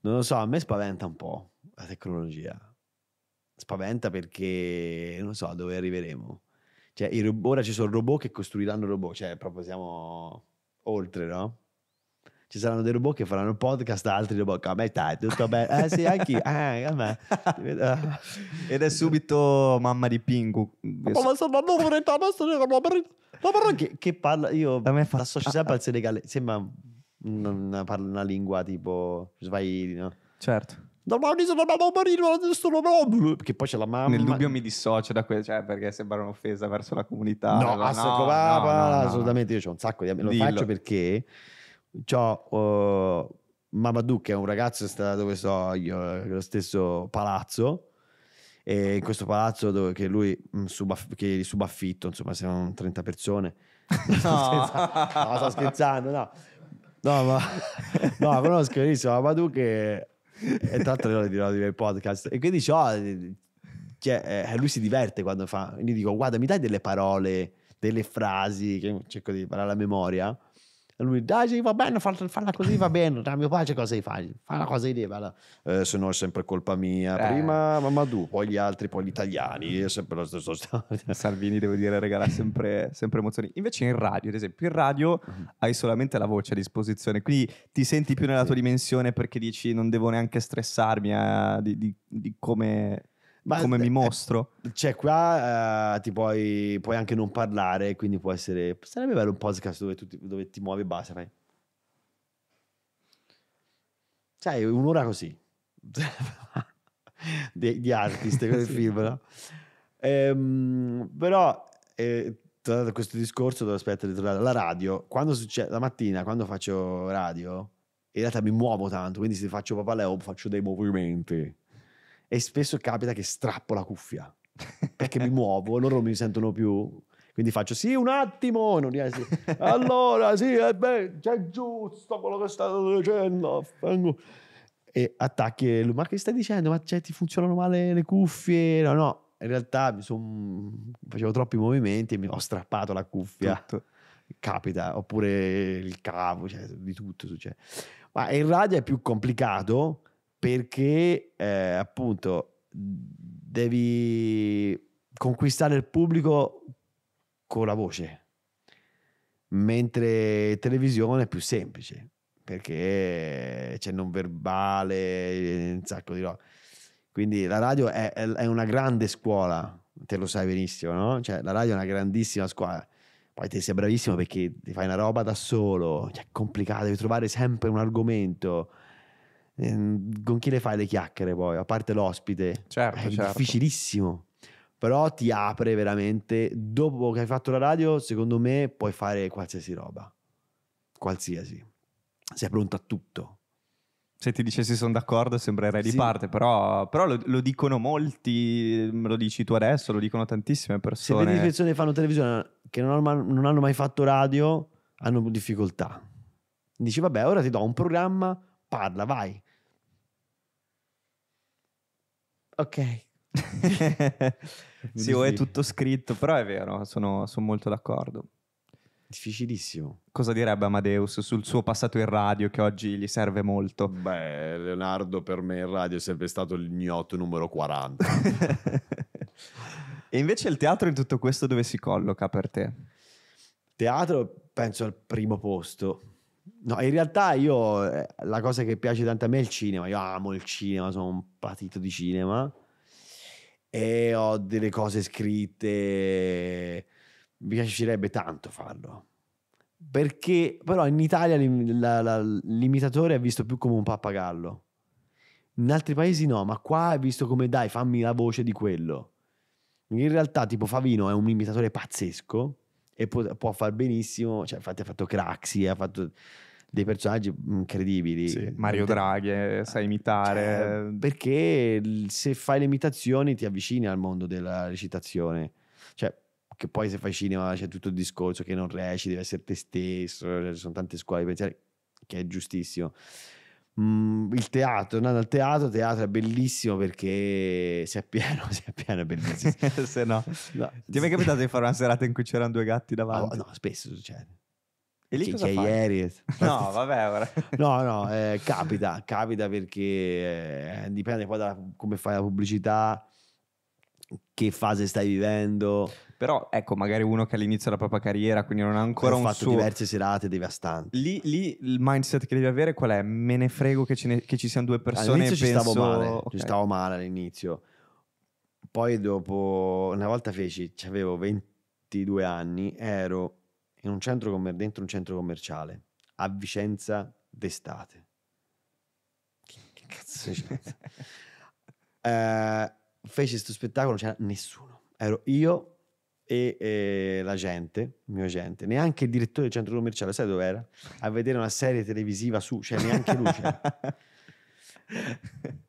Non lo so, a me spaventa un po' la tecnologia. Spaventa perché, non so, dove arriveremo. Cioè, rob- ora ci sono robot che costruiranno robot, cioè proprio siamo oltre, no? Ci saranno dei robot che faranno podcast altri robot. Come stai? Tutto bene? Eh sì, anch'io. Ah, vabbè. Ed è subito mamma di Pingu. Ma sono che, che parla, io fa... l'associo sempre al Senegale. Sembra una, una, lingua tipo... Svairi, no? Certo sono Perché poi c'è la mamma. Nel dubbio mi dissocio da questo, cioè perché sembra un'offesa verso la comunità. No, la... no, no, no assolutamente. Io ho un sacco di amici. Lo Dillo. faccio perché ho uh, oh, Mamadou, che è un ragazzo che sta dove so io, nello stesso palazzo. E in questo palazzo dove, che lui mm, subaff- che subaffitto, insomma, siamo 30 persone. No, no sto scherzando, no. No, ma no, però scherzissimo, Mamadou che e tra l'altro io le dirò di miei podcast. E quindi ciò oh, cioè, eh, eh, lui si diverte quando fa. Quindi dico, guarda, mi dai delle parole, delle frasi, che cerco di imparare la memoria. E lui, dice, va bene, falla così, va bene, mio padre cosa fai? Fai così, cosa idea, Eh, se no è sempre colpa mia. Eh. Prima Mamadou, poi gli altri, poi gli italiani, è sempre la stessa storia. Salvini, devo dire, regala sempre, sempre emozioni. Invece in radio, ad esempio, in radio mm-hmm. hai solamente la voce a disposizione, quindi ti senti più nella tua dimensione perché dici non devo neanche stressarmi a, eh, di, di, di come ma come mi eh, mostro. Cioè, qua uh, ti puoi, puoi, anche non parlare, quindi può essere. Sarebbe bello un podcast dove, tu, dove ti muovi e basta. Fai. Sai, un'ora così di, di artist con il film, no? Ehm, però. Eh, tornato a questo discorso, devo aspettare di tornare alla radio. Quando succede la mattina, quando faccio radio, in realtà mi muovo tanto, quindi se faccio papaleo faccio dei movimenti e spesso capita che strappo la cuffia perché mi muovo, loro non mi sentono più. Quindi faccio sì, un attimo, non riesco. allora, sì, è beh, c'è giusto quello che state dicendo. E attacchi, lui, ma che stai dicendo? Ma cioè, ti funzionano male le cuffie? No, no, in realtà son... facevo troppi movimenti e mi ho strappato la cuffia. Tutto. Capita, oppure il cavo, cioè, di tutto succede. Ma in radio è più complicato perché eh, appunto devi conquistare il pubblico con la voce, mentre televisione è più semplice perché c'è non verbale, un sacco di roba. Quindi la radio è, è, una grande scuola, te lo sai benissimo, no? Cioè, la radio è una grandissima scuola. Poi te sei bravissimo perché ti fai una roba da solo, cioè, è complicato, devi trovare sempre un argomento. Ehm, con chi le fai le chiacchiere poi, a parte l'ospite? Certo, è certo. difficilissimo. Però ti apre veramente, dopo che hai fatto la radio, secondo me puoi fare qualsiasi roba. Qualsiasi. Sei pronto a tutto. Se ti dicessi sono d'accordo sembrerei di parte, però, però lo, lo, dicono molti, mm, lo dici tu adesso, lo dicono tantissime persone. Se vedi persone che fanno televisione che non hanno, non hanno mai fatto radio, hanno difficoltà. Dici vabbè, ora ti do un programma, parla, vai. Ok. sì, o è tutto scritto, però è vero, sono, sono molto d'accordo. Difficilissimo. Cosa direbbe Amadeus sul suo passato in radio che oggi gli serve molto? Beh, Leonardo per me in radio è sempre stato il gnotto numero 40. e invece il teatro in tutto questo dove si colloca per te? Teatro penso al primo posto No, in realtà io eh, la cosa che piace tanto a me è il cinema. Io amo il cinema, sono un patito di cinema e ho delle cose scritte. Mi piacerebbe tanto farlo. Perché però in Italia la, la, l'imitatore è visto più come un pappagallo. In altri paesi no, ma qua è visto come dai, fammi la voce di quello. In realtà, tipo Favino è un imitatore pazzesco e può, può far benissimo, cioè, infatti ha fatto Craxi, ha fatto dei personaggi incredibili. Sì, Mario Draghi, eh, ah, sai cioè, imitare. Cioè, perché se fai le imitazioni ti avvicini al mondo della recitazione. Cioè, che poi se fai cinema c'è tutto il discorso che non reciti, devi essere te stesso, eh, ci sono tante scuole di pensiero, che è giustissimo. Mm, il teatro, tornando al teatro, teatro è bellissimo perché si è pieno, se è pieno è bellissimo. se no. no. Ti è mai capitato di fare una serata in cui c'erano due gatti oh, davanti? No, no spesso succede. E lì che, cosa che fai? ieri. No, vabbè, ora. no, no, eh, capita, capita perché eh, dipende poi da come fai la pubblicità, che fase stai vivendo. Però ecco, magari uno che all'inizio della propria carriera, quindi non ha ancora Ho un fatto suo... diverse serate devastanti. Lì, lì, il mindset che devi avere qual è? Me ne frego che, ne... che ci siano due persone. All'inizio penso... ci stavo male, okay. ci stavo male all'inizio. Poi dopo, una volta feci, avevo 22 anni, ero in un centro commer- dentro un centro commerciale, a Vicenza d'estate. Che, che cazzo c'è? uh, eh, feci questo spettacolo, non c'era nessuno. Ero io e eh, la gente, il mio gente, neanche il direttore del centro commerciale, sai dove era? A vedere una serie televisiva su, cioè neanche lui. Cioè.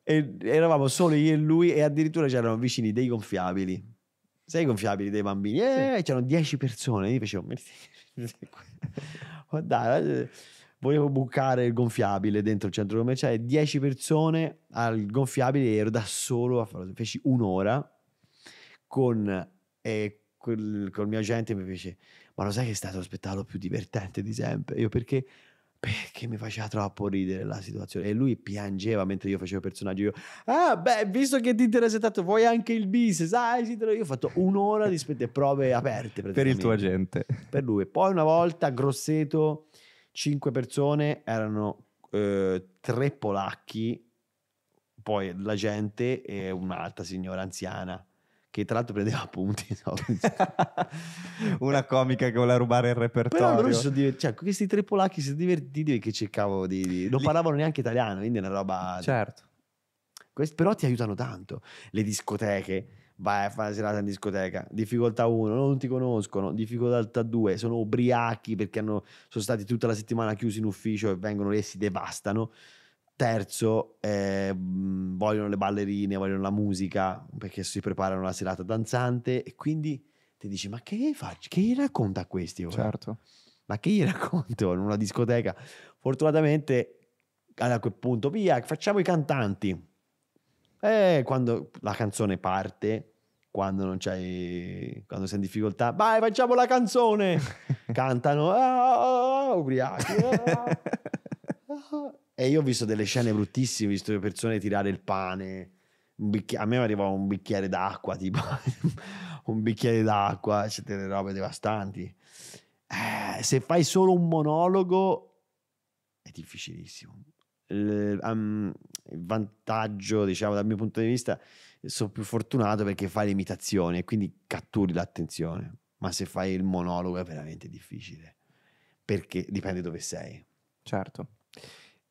e, eravamo solo io e lui e addirittura c'erano vicini dei gonfiabili. Sei gonfiabili dei bambini? Eh, sì. c'erano dieci persone, io facevo... oh, dai, eh, volevo bucare il gonfiabile dentro il centro commerciale, dieci persone al gonfiabile ero da solo a farlo. Feci un'ora con... Eh, quel, col mio agente mi fece, ma lo sai che è stato lo spettacolo più divertente di sempre? Io perché perché mi faceva troppo ridere la situazione e lui piangeva mentre io facevo personaggio io ah beh visto che ti interessa tanto vuoi anche il bis sai io ho fatto un'ora di spette prove aperte per il tuo agente per lui poi una volta Grosseto cinque persone erano eh, tre polacchi poi la gente e un'altra signora anziana che tra l'altro prendeva appunti. No? Una comica che voleva rubare il repertorio. Però loro sono divertiti, cioè, questi tre polacchi si sono divertiti che cercavo di... di... Non parlavano neanche italiano, quindi è una roba... Certo. Questi, però ti aiutano tanto. Le discoteche, vai a fare una serata in discoteca, difficoltà 1, non ti conoscono, difficoltà 2, sono ubriachi perché hanno, sono stati tutta la settimana chiusi in ufficio e vengono lì e si devastano. Terzo, eh, vogliono le ballerine, vogliono la musica perché si preparano la serata danzante e quindi ti dici ma che faccio? Che gli racconta a questi? Ora? Certo. Ma che gli racconto in una discoteca? Fortunatamente a quel punto via, facciamo i cantanti. E eh, quando la canzone parte, quando non c'hai quando sei in difficoltà vai facciamo la canzone cantano ah, ah, ah, ubriachi ah, ah. E io ho visto delle scene bruttissime, ho visto persone tirare il pane, bicchi- a me arrivava un bicchiere d'acqua, tipo un bicchiere d'acqua, c'è cioè, delle robe devastanti. Eh, se fai solo un monologo è difficilissimo. Il, um, il vantaggio, diciamo, dal mio punto di vista, sono più fortunato perché fai le imitazioni e quindi catturi l'attenzione. Ma se fai il monologo è veramente difficile perché dipende dove sei. Certo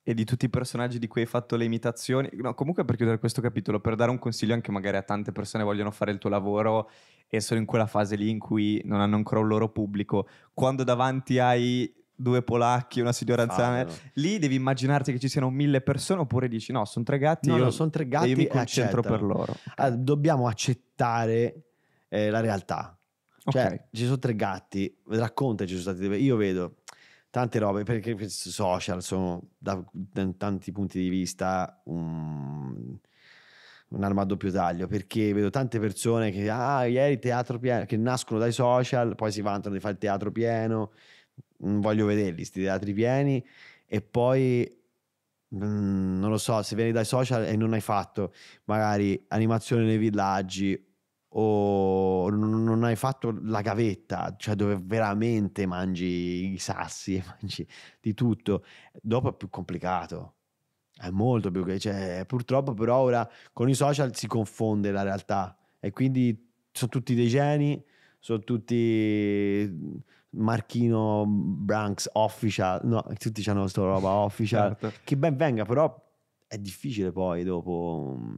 e di tutti i personaggi di cui hai fatto le imitazioni. No, comunque per chiudere questo capitolo, per dare un consiglio anche magari a tante persone che vogliono fare il tuo lavoro e sono in quella fase lì in cui non hanno ancora un loro pubblico, quando davanti hai due polacchi, una signora anziana, lì devi immaginarti che ci siano mille persone oppure dici no, sono tre gatti, no, io, no, sono tre gatti e io mi concentro accettano. per loro. Allora, ah, dobbiamo accettare eh, la realtà. Cioè, okay. ci sono tre gatti, raccontaci, io vedo tante robe perché social sono da, da tanti punti di vista un, un'arma a doppio taglio perché vedo tante persone che ah ieri teatro pieno che nascono dai social poi si vantano di fare il teatro pieno non voglio vederli sti teatri pieni e poi mm, non lo so se vieni dai social e non hai fatto magari animazione nei villaggi o non hai fatto la gavetta, cioè dove veramente mangi i sassi, e mangi di tutto, dopo è più complicato. È molto più cioè, purtroppo però ora con i social si confonde la realtà e quindi sono tutti dei geni, sono tutti mm, Marchino Branks official, no, tutti hanno questa roba official, certo. che ben venga, però è difficile poi dopo mm,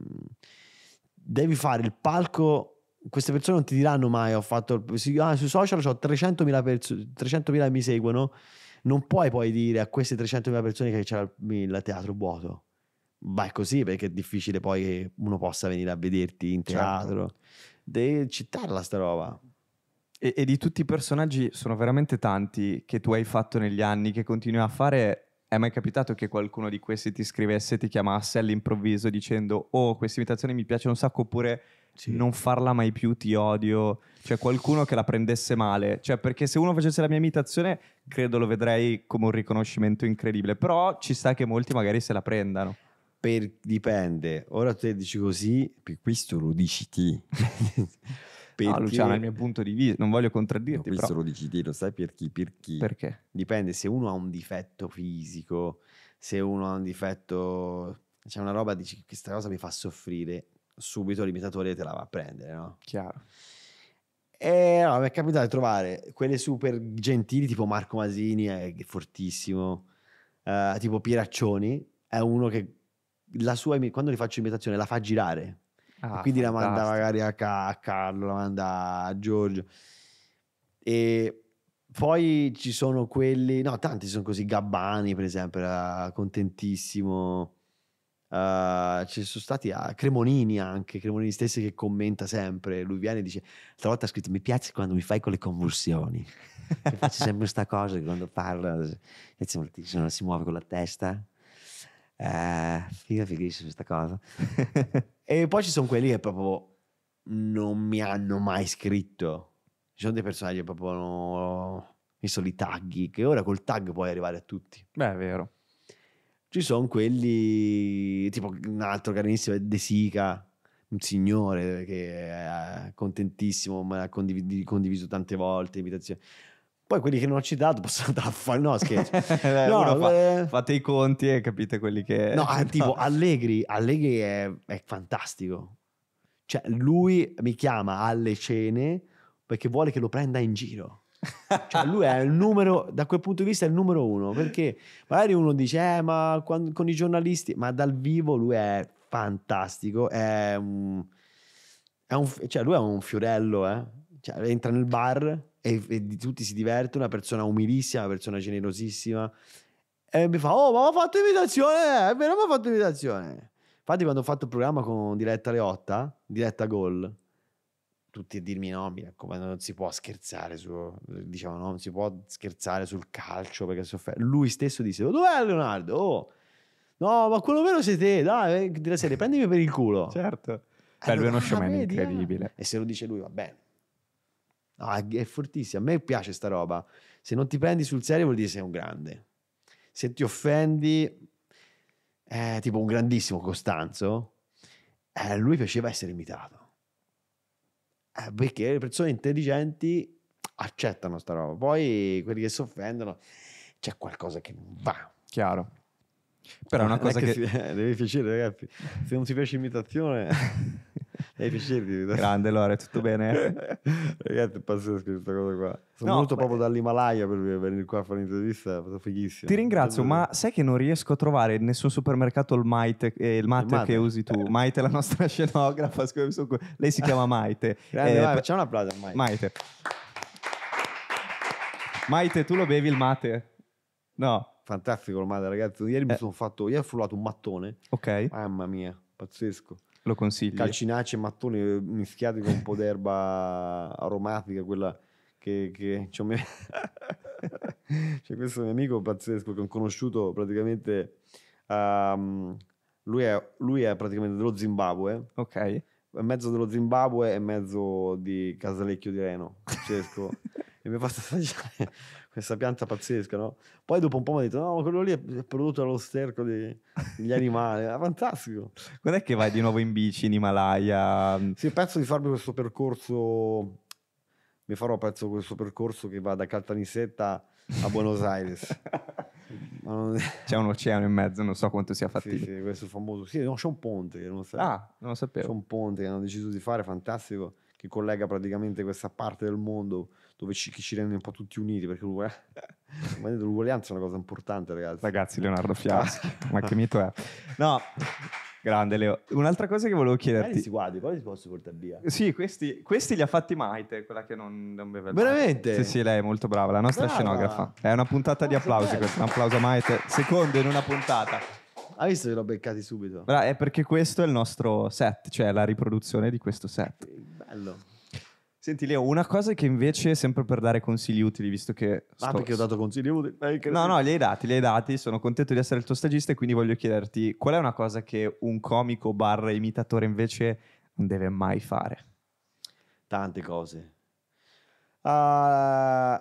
devi fare il palco queste persone non ti diranno mai ho fatto ah, sui social ho 300.000, persone 300.000 mi seguono non puoi poi dire a queste 300.000 persone che c'è il teatro vuoto ma è così perché è difficile poi che uno possa venire a vederti in certo. teatro certo. devi citarla sta roba e, e, di tutti i personaggi sono veramente tanti che tu hai fatto negli anni che continui a fare è mai capitato che qualcuno di questi ti scrivesse ti chiamasse all'improvviso dicendo oh questa imitazioni mi piace un sacco oppure sì. non farla mai più, ti odio. Cioè, qualcuno che la prendesse male. Cioè, perché se uno facesse la mia imitazione, credo lo vedrei come un riconoscimento incredibile. Però ci sta che molti magari se la prendano. Per, dipende. Ora te dici così, per questo lo dici ti. perché... No, Luciano, è il mio punto di vista, non voglio contraddirti. No, questo però... lo dici te, lo sai per chi, per chi. Perché? Dipende, se uno ha un difetto fisico, se uno ha un difetto... C'è una roba, dici, questa cosa mi fa soffrire, subito l'imitatore te la va a prendere, no? Chiaro. E allora, mi è capitato di trovare quelle super gentili, tipo Marco Masini, eh, è fortissimo, eh, tipo Piraccioni, è uno che la sua, quando gli faccio imitazione la fa girare. Ah, quindi fantastico. la manda magari a, a Carlo, la manda a Giorgio. E poi ci sono quelli, no, tanti sono così, Gabbani per esempio, era contentissimo. Uh, ci sono stati a ah, Cremonini anche, Cremonini stessi che commenta sempre, lui viene e dice, talvolta ha scritto mi piace quando mi fai con le convulsioni, faccio sempre questa cosa che quando parla si muove con la testa, eh, figa fighissima questa cosa. e poi ci sono quelli che proprio non mi hanno mai scritto, ci sono dei personaggi che proprio no, i soli tagli, che ora col tag puoi arrivare a tutti. Beh è vero. Ci sono quelli, tipo un altro carinissimo è De Sica, un signore che è contentissimo, ma ha condiviso tante volte invitazioni. Poi quelli che non ho citato possono andare a fare. No, scherzo. Eh, no, fa, eh. Fate i conti e capite quelli che. No, ah, no. tipo Allegri. Allegri è, è, fantastico. Cioè, lui mi chiama alle cene perché vuole che lo prenda in giro cioè lui è il numero, da quel punto di vista è il numero uno, perché magari uno dice, eh, ma quando, con i giornalisti, ma dal vivo lui è fantastico, è un, è un cioè lui è un fiorello, eh? cioè, entra nel bar e, e tutti si divertono, una persona umilissima, una persona generosissima, e mi fa, oh, ma ho fatto imitazione, eh, è vero, ma ho fatto imitazione. Infatti quando ho fatto il programma con Diretta Leotta, Diretta Gol, tutti a dirmi no, mi raccomando, non si può scherzare su, diciamo, no, non si può scherzare sul calcio perché sofferto. Lui stesso disse, dov'è Leonardo? Oh, no, ma quello vero sei te, dai, eh, della serie, prendimi per il culo. Certo. Allora, è uno showman vedi, incredibile. Eh. E se lo dice lui va bene. No, è fortissimo, a me piace sta roba. Se non ti prendi sul serio vuol dire sei un grande. Se ti offendi, è eh, tipo un grandissimo Costanzo, eh, lui piaceva essere imitato eh, perché le persone intelligenti accettano sta roba, poi quelli che si offendono c'è qualcosa che non va. Chiaro. Però è una cosa che... che... Eh, Deve piacere, ragazzi. Se non ti piace l'imitazione... Devi piacerti. Grande Lore, tutto bene? Ragazzi, è pazzesco questa cosa qua. Sono no, venuto beh. proprio dall'Himalaya per venire qua a fare un'intervista è stato fighissimo. Ti ringrazio, ma sai che non riesco a trovare in nessun supermercato il maite, eh, il mate, che usi tu. Maite è la nostra scenografa, lei si chiama Maite. Grande, eh, vai, facciamo un applauso a Maite. Maite. Maite, tu lo bevi il mate? No. Fantastico il mate, ragazzi. Ieri eh. mi sono fatto, ieri ho frullato un mattone. Ok. Mamma mia, pazzesco. Lo consiglio. Calcinacci e mattoni eh, mischiati con un po' d'erba aromatica, quella che... che cioè, cioè, questo mio amico pazzesco che ho conosciuto praticamente... Um, lui, è, lui è praticamente dello Zimbabwe. Ok mezzo dello Zimbabwe e mezzo di Casalecchio di Reno, pazzesco. e mi ha fatto assaggiare questa pianta pazzesca, no? Poi dopo un po' mi ha detto, no, quello lì è prodotto dallo sterco degli animali, era fantastico. Quando è che vai di nuovo in bici in Himalaya? Sì, penso di farmi questo percorso, mi farò penso questo percorso che va da Caltanissetta a Buenos Aires. c'è un oceano in mezzo, non so quanto sia fattibile. Sì, sì questo famoso. Sì, no, c'è un ponte non sa... Ah, non lo sapevo. C'è un ponte che hanno deciso di fare, fantastico, che collega praticamente questa parte del mondo dove ci, che ci rende un po' tutti uniti perché eh, l'uguaglianza è una cosa importante ragazzi ragazzi eh. Leonardo Fiaschi ma che mito è no grande Leo un'altra cosa che volevo chiederti eh, si guardi poi li posso portare via sì questi, questi, li ha fatti Maite quella che non, non beve veramente? sì sì lei è molto brava la nostra brava. scenografa è una puntata oh, di ah, applausi questa un applauso a Maite secondo in una puntata ha visto che l'ho beccati subito? Bra- è perché questo è il nostro set, cioè la riproduzione di questo set. Bello. Senti Leo, una cosa che invece, sempre per dare consigli utili, visto che... Ah, sto... Ah, perché ho dato consigli utili? Eh, no, no, li hai dati, li hai dati, sono contento di essere il tuo stagista e quindi voglio chiederti qual è una cosa che un comico barra imitatore invece non deve mai fare? Tante cose. Uh,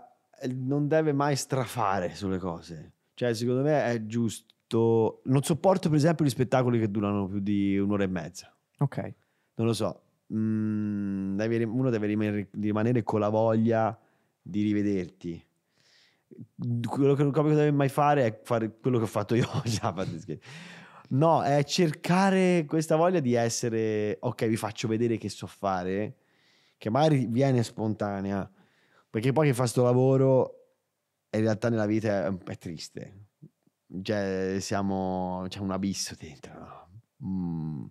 non deve mai strafare sulle cose. Cioè, secondo me è giusto... Non sopporto, per esempio, gli spettacoli che durano più di un'ora e mezza. Ok. Non lo so, mh, mm, deve, uno deve rimanere, rimanere, con la voglia di rivederti. Quello che non capisco deve mai fare è fare quello che ho fatto io. no, è cercare questa voglia di essere, ok, vi faccio vedere che so fare, che magari viene spontanea, perché poi che fa sto lavoro in realtà nella vita è, è triste. Cioè, siamo, c'è un abisso dentro. No? Mm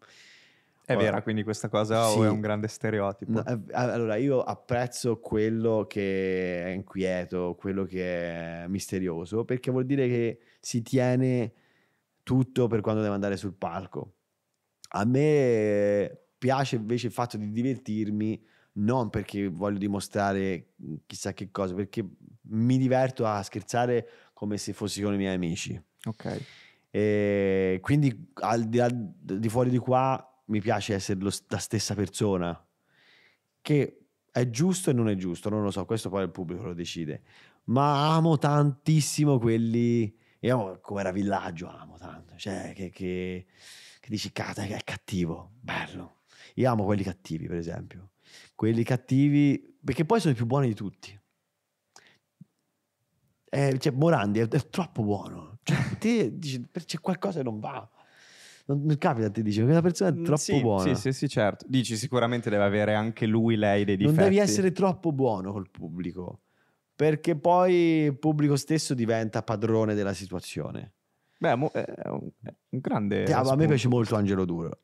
è Ora, vera quindi questa cosa sì, o è un grande stereotipo? No, eh, allora io apprezzo quello che è inquieto, quello che è misterioso, perché vuol dire che si tiene tutto per quando deve andare sul palco. A me piace invece il fatto di divertirmi non perché voglio dimostrare chissà che cosa, perché mi diverto a scherzare come se fossi con i miei amici. Ok. E quindi al di, là, di fuori di qua mi piace essere lo, la stessa persona, che è giusto e non è giusto, non lo so, questo poi il pubblico lo decide, ma amo tantissimo quelli, io come era villaggio amo tanto, cioè che, che, che dici cazzo è cattivo, bello, io amo quelli cattivi per esempio, quelli cattivi perché poi sono i più buoni di tutti. Eh, cioè, Morandi è, è troppo buono. Cioè, te dici, c'è qualcosa che non va non, non capita ti dice quella persona è mm, troppo sì, buona sì sì sì certo dici sicuramente deve avere anche lui lei dei difetti non devi essere troppo buono col pubblico perché poi il pubblico stesso diventa padrone della situazione beh è un, è un grande eh, a me piace molto Angelo Duro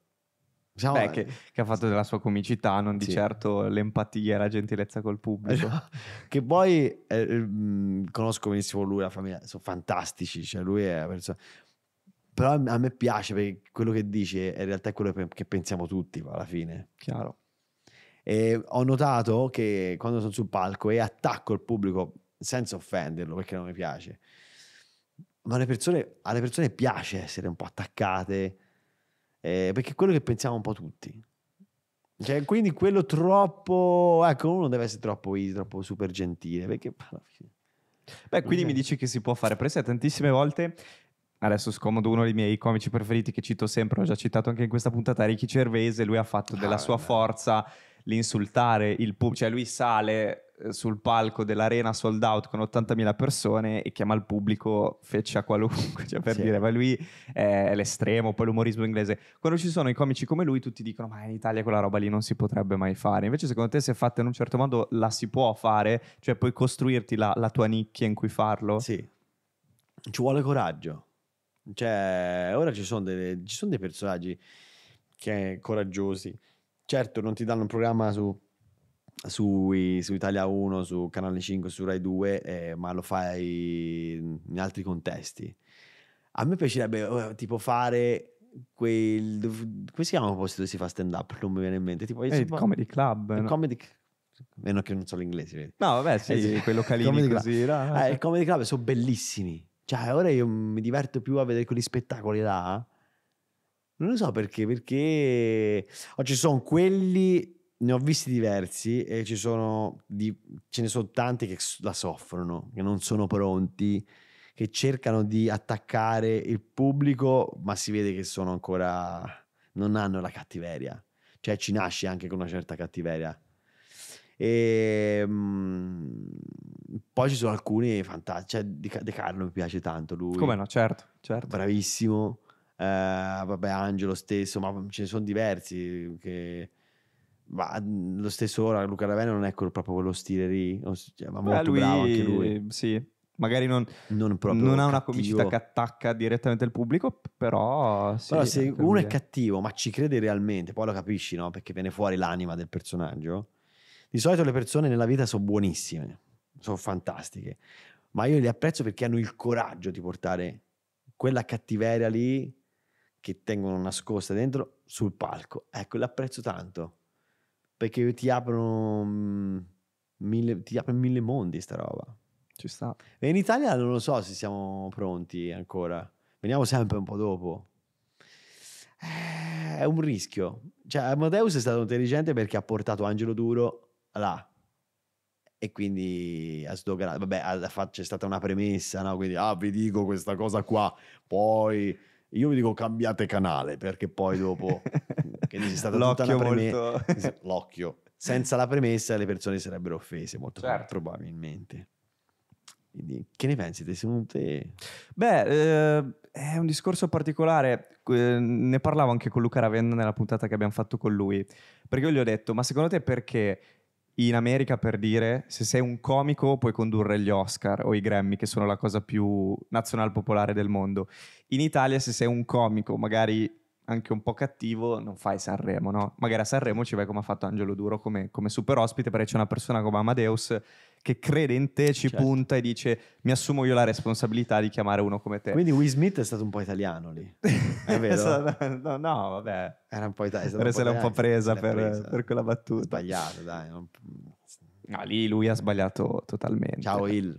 Diciamo, Beh, che, che, ha fatto della sua comicità, non sì. di certo l'empatia e la gentilezza col pubblico. Esatto. che poi eh, eh mm, conosco benissimo lui, la famiglia, sono fantastici, cioè lui è una persona però a me piace perché quello che dice eh, in realtà è quello che pensiamo tutti alla fine. Chiaro. E ho notato che quando sono sul palco e attacco il pubblico senza offenderlo perché non mi piace, ma alle persone, alle persone piace essere un po' attaccate eh, perché è quello che pensiamo un po' tutti. Cioè, quindi quello troppo, ecco, uno non deve essere troppo easy, troppo super gentile perché Beh, quindi mi dici che si può fare. Perché tantissime volte adesso scomodo uno dei miei comici preferiti che cito sempre, l'ho già citato anche in questa puntata, Ricky Cervese, lui ha fatto della ah, sua beh. forza l'insultare il pubblico, cioè lui sale eh, sul palco dell'arena sold out con 80.000 persone e chiama il pubblico feccia qualunque, cioè per sì. dire, ma lui è l'estremo, poi l'umorismo inglese. Quando ci sono i comici come lui tutti dicono ma in Italia quella roba lì non si potrebbe mai fare, invece secondo te se fatta in un certo modo la si può fare, cioè puoi costruirti la, la tua nicchia in cui farlo? Sì, ci vuole coraggio cioè, ora ci sono, delle, ci sono dei personaggi che, coraggiosi. Certo, non ti danno un programma su, su, su Italia 1, su Canale 5, su Rai 2, eh, ma lo fai in altri contesti. A me piacerebbe eh, tipo fare quel come si chiama il posto dove si fa stand up non mi viene in mente tipo eh, il comedy club il no? comedy meno che non so l'inglese no vabbè sì, eh, quei localini così no? eh, ah, il comedy club sono bellissimi cioè, ora io mi diverto più a vedere quegli spettacoli là. Non lo so perché, perché oh, ci sono quelli, ne ho visti diversi e ci sono di, ce ne sono tanti che la soffrono, che non sono pronti, che cercano di attaccare il pubblico, ma si vede che sono ancora non hanno la cattiveria. Cioè ci nasci anche con una certa cattiveria. E, ehm, poi ci sono alcuni fantastici. Cioè, De Carlo mi piace tanto lui. Come no, certo, certo. Bravissimo. Eh, vabbè, Angelo stesso, ma ce ne sono diversi che... Ma lo stesso ora Luca Ravenna non è proprio quello stile lì, cioè, ma molto Beh, lui, bravo anche lui. Sì, magari non, non, non ha una comicità che attacca direttamente il pubblico, però... Sì, però se uno dire. è cattivo, ma ci crede realmente, poi lo capisci, no? Perché viene fuori l'anima del personaggio. Di solito le persone nella vita sono buonissime, sono fantastiche, ma io le apprezzo perché hanno il coraggio di portare quella cattiveria lì che tengono nascosta dentro sul palco. Ecco, l'apprezzo tanto perché ti aprono mm, mille, ti aprono mille mondi sta roba. Ci sta. E in Italia non lo so se siamo pronti ancora. Veniamo sempre un po' dopo. Eh, è un rischio. Cioè, Amadeus è stato intelligente perché ha portato Angelo Duro là e quindi ha sdoganato. Vabbè, c'è stata una premessa, no? Quindi, ah, vi dico questa cosa qua, poi io vi dico cambiate canale perché poi dopo che dice, è stata tutta una premessa. L'occhio. Senza la premessa le persone sarebbero offese, molto certo. probabilmente. Quindi, che ne pensi? Te sono te? Beh, eh, è un discorso particolare. ne parlavo anche con Luca Ravenna nella puntata che abbiamo fatto con lui. Perché io gli ho detto, ma secondo te perché in America per dire se sei un comico puoi condurre gli Oscar o i Grammy che sono la cosa più nazional popolare del mondo. In Italia se sei un comico magari anche un po' cattivo non fai Sanremo, no? Magari a Sanremo ci vai come ha fatto Angelo Duro come, come super ospite perché c'è una persona come Amadeus che crede in te, ci certo. punta e dice mi assumo io la responsabilità di chiamare uno come te. Quindi Will Smith è stato un po' italiano lì, è vero? Esatto. no, no, vabbè. Era un po' italiano. Se l'è un po' presa, per, presa. per, quella battuta. Sbagliato, dai. Non... No, lì lui ha sbagliato totalmente. Ciao Will.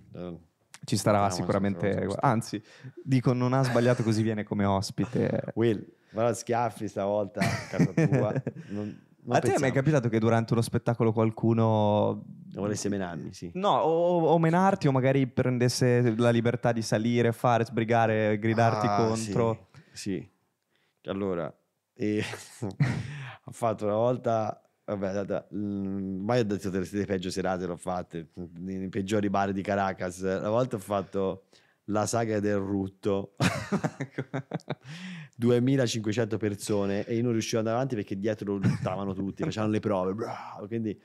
Ci starà Stiamo sicuramente... Anzi, dico, non ha sbagliato così viene come ospite. Will, però schiaffi stavolta, a casa tua. Non ma a pensiamo. te mi è capitato che durante uno spettacolo qualcuno volesse menarmi, sì. No, o, o, menarti o magari prendesse la libertà di salire, fare, sbrigare, gridarti ah, contro. Sì, sì. Allora, e... ho fatto una volta Vabbè, data, mm, mai ho detto delle peggio serate, l'ho fatte nei peggiori bar di Caracas. Una volta ho fatto la saga del rutto 2500 persone e io non riuscivo ad andare avanti perché dietro lottavano tutti, facevano le prove. quindi...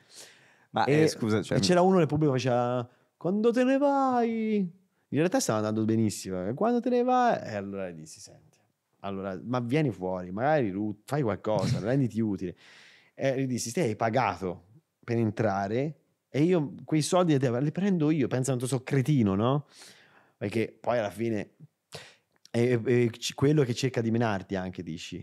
Ma e, eh, scusa, cioè... e c'era uno nel pubblico che faceva quando te ne vai? In realtà stava andando benissimo. Eh. Quando te ne vai? E allora gli si Senti, Allora, ma vieni fuori, magari fai qualcosa, renditi utile. E gli dissi, Stai pagato per entrare e io quei soldi li prendo io, pensano che sono cretino, no? Perché poi alla fine e, e quello che cerca di menarti anche, dici.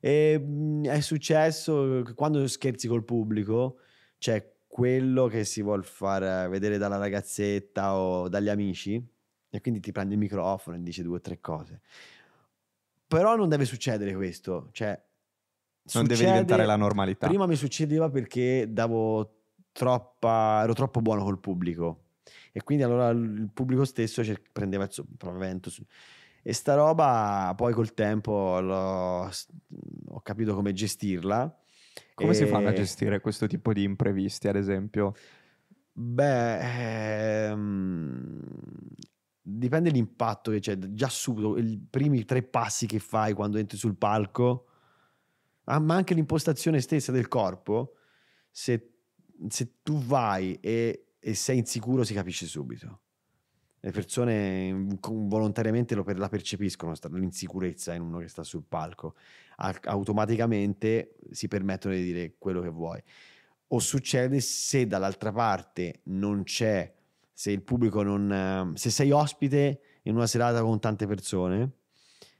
E, ehm, mh, è successo quando scherzi col pubblico, c'è quello che si vuol far vedere dalla ragazzetta o dagli amici, e quindi ti prendi il microfono e dice due o tre cose. Però non deve succedere questo, cioè non deve diventare la normalità. Prima mi succedeva perché davo troppa, ero troppo buono col pubblico e quindi allora il pubblico stesso prendeva il sopravvento. E sta roba poi col tempo l'ho... ho capito come gestirla. Come e... si fanno a gestire questo tipo di imprevisti, ad esempio? Beh, ehm, dipende l'impatto che c'è. Già subito, i primi tre passi che fai quando entri sul palco, ah, ma anche l'impostazione stessa del corpo, se, se tu vai e, e sei insicuro si capisce subito le persone volontariamente lo, la percepiscono, l'insicurezza in uno che sta sul palco, automaticamente si permettono di dire quello che vuoi. O succede se dall'altra parte non c'è, se il pubblico non... se sei ospite in una serata con tante persone,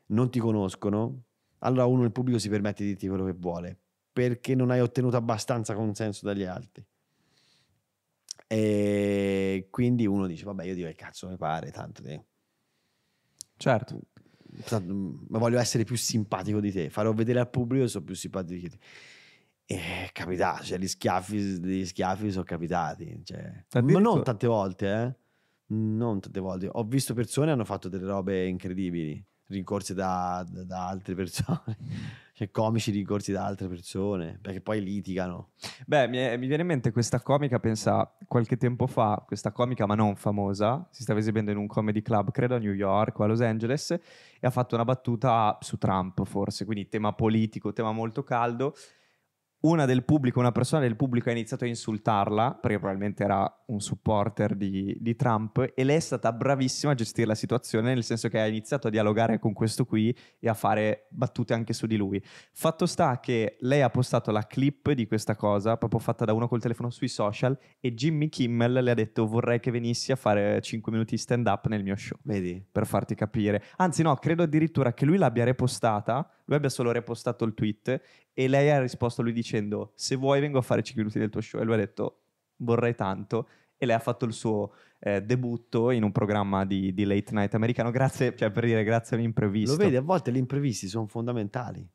non ti conoscono, allora uno il pubblico si permette di dirti quello che vuole, perché non hai ottenuto abbastanza consenso dagli altri. E quindi uno dice, vabbè, io dico il cazzo mi pare, tanto di... Certo. Mm, ma voglio essere più simpatico di te, farò vedere al pubblico che sono più simpatico di te. E capita, cioè gli schiaffi, gli schiaffi sono capitati, cioè. ma non tante volte, eh. Non tante volte. Ho visto persone che hanno fatto delle robe incredibili, rincorse da, da altre persone cioè, comici ricorsi da altre persone, perché poi litigano. Beh, mi, è, mi, viene in mente questa comica, pensa, qualche tempo fa, questa comica ma non famosa, si stava esibendo in un comedy club, credo a New York o a Los Angeles, e ha fatto una battuta su Trump forse, quindi tema politico, tema molto caldo, una del pubblico, una persona del pubblico ha iniziato a insultarla, perché probabilmente era un supporter di, di, Trump, e lei è stata bravissima a gestire la situazione, nel senso che ha iniziato a dialogare con questo qui e a fare battute anche su di lui. Fatto sta che lei ha postato la clip di questa cosa, proprio fatta da uno col telefono sui social, e Jimmy Kimmel le ha detto vorrei che venissi a fare 5 minuti di stand up nel mio show. Vedi? Per farti capire. Anzi no, credo addirittura che lui l'abbia repostata lui abbia solo repostato il tweet e lei ha risposto a lui dicendo se vuoi vengo a fare 5 minuti del tuo show e lui ha detto vorrei tanto e lei ha fatto il suo eh, debutto in un programma di, di late night americano grazie cioè, per dire grazie all'imprevisto lo vedi a volte gli imprevisti sono fondamentali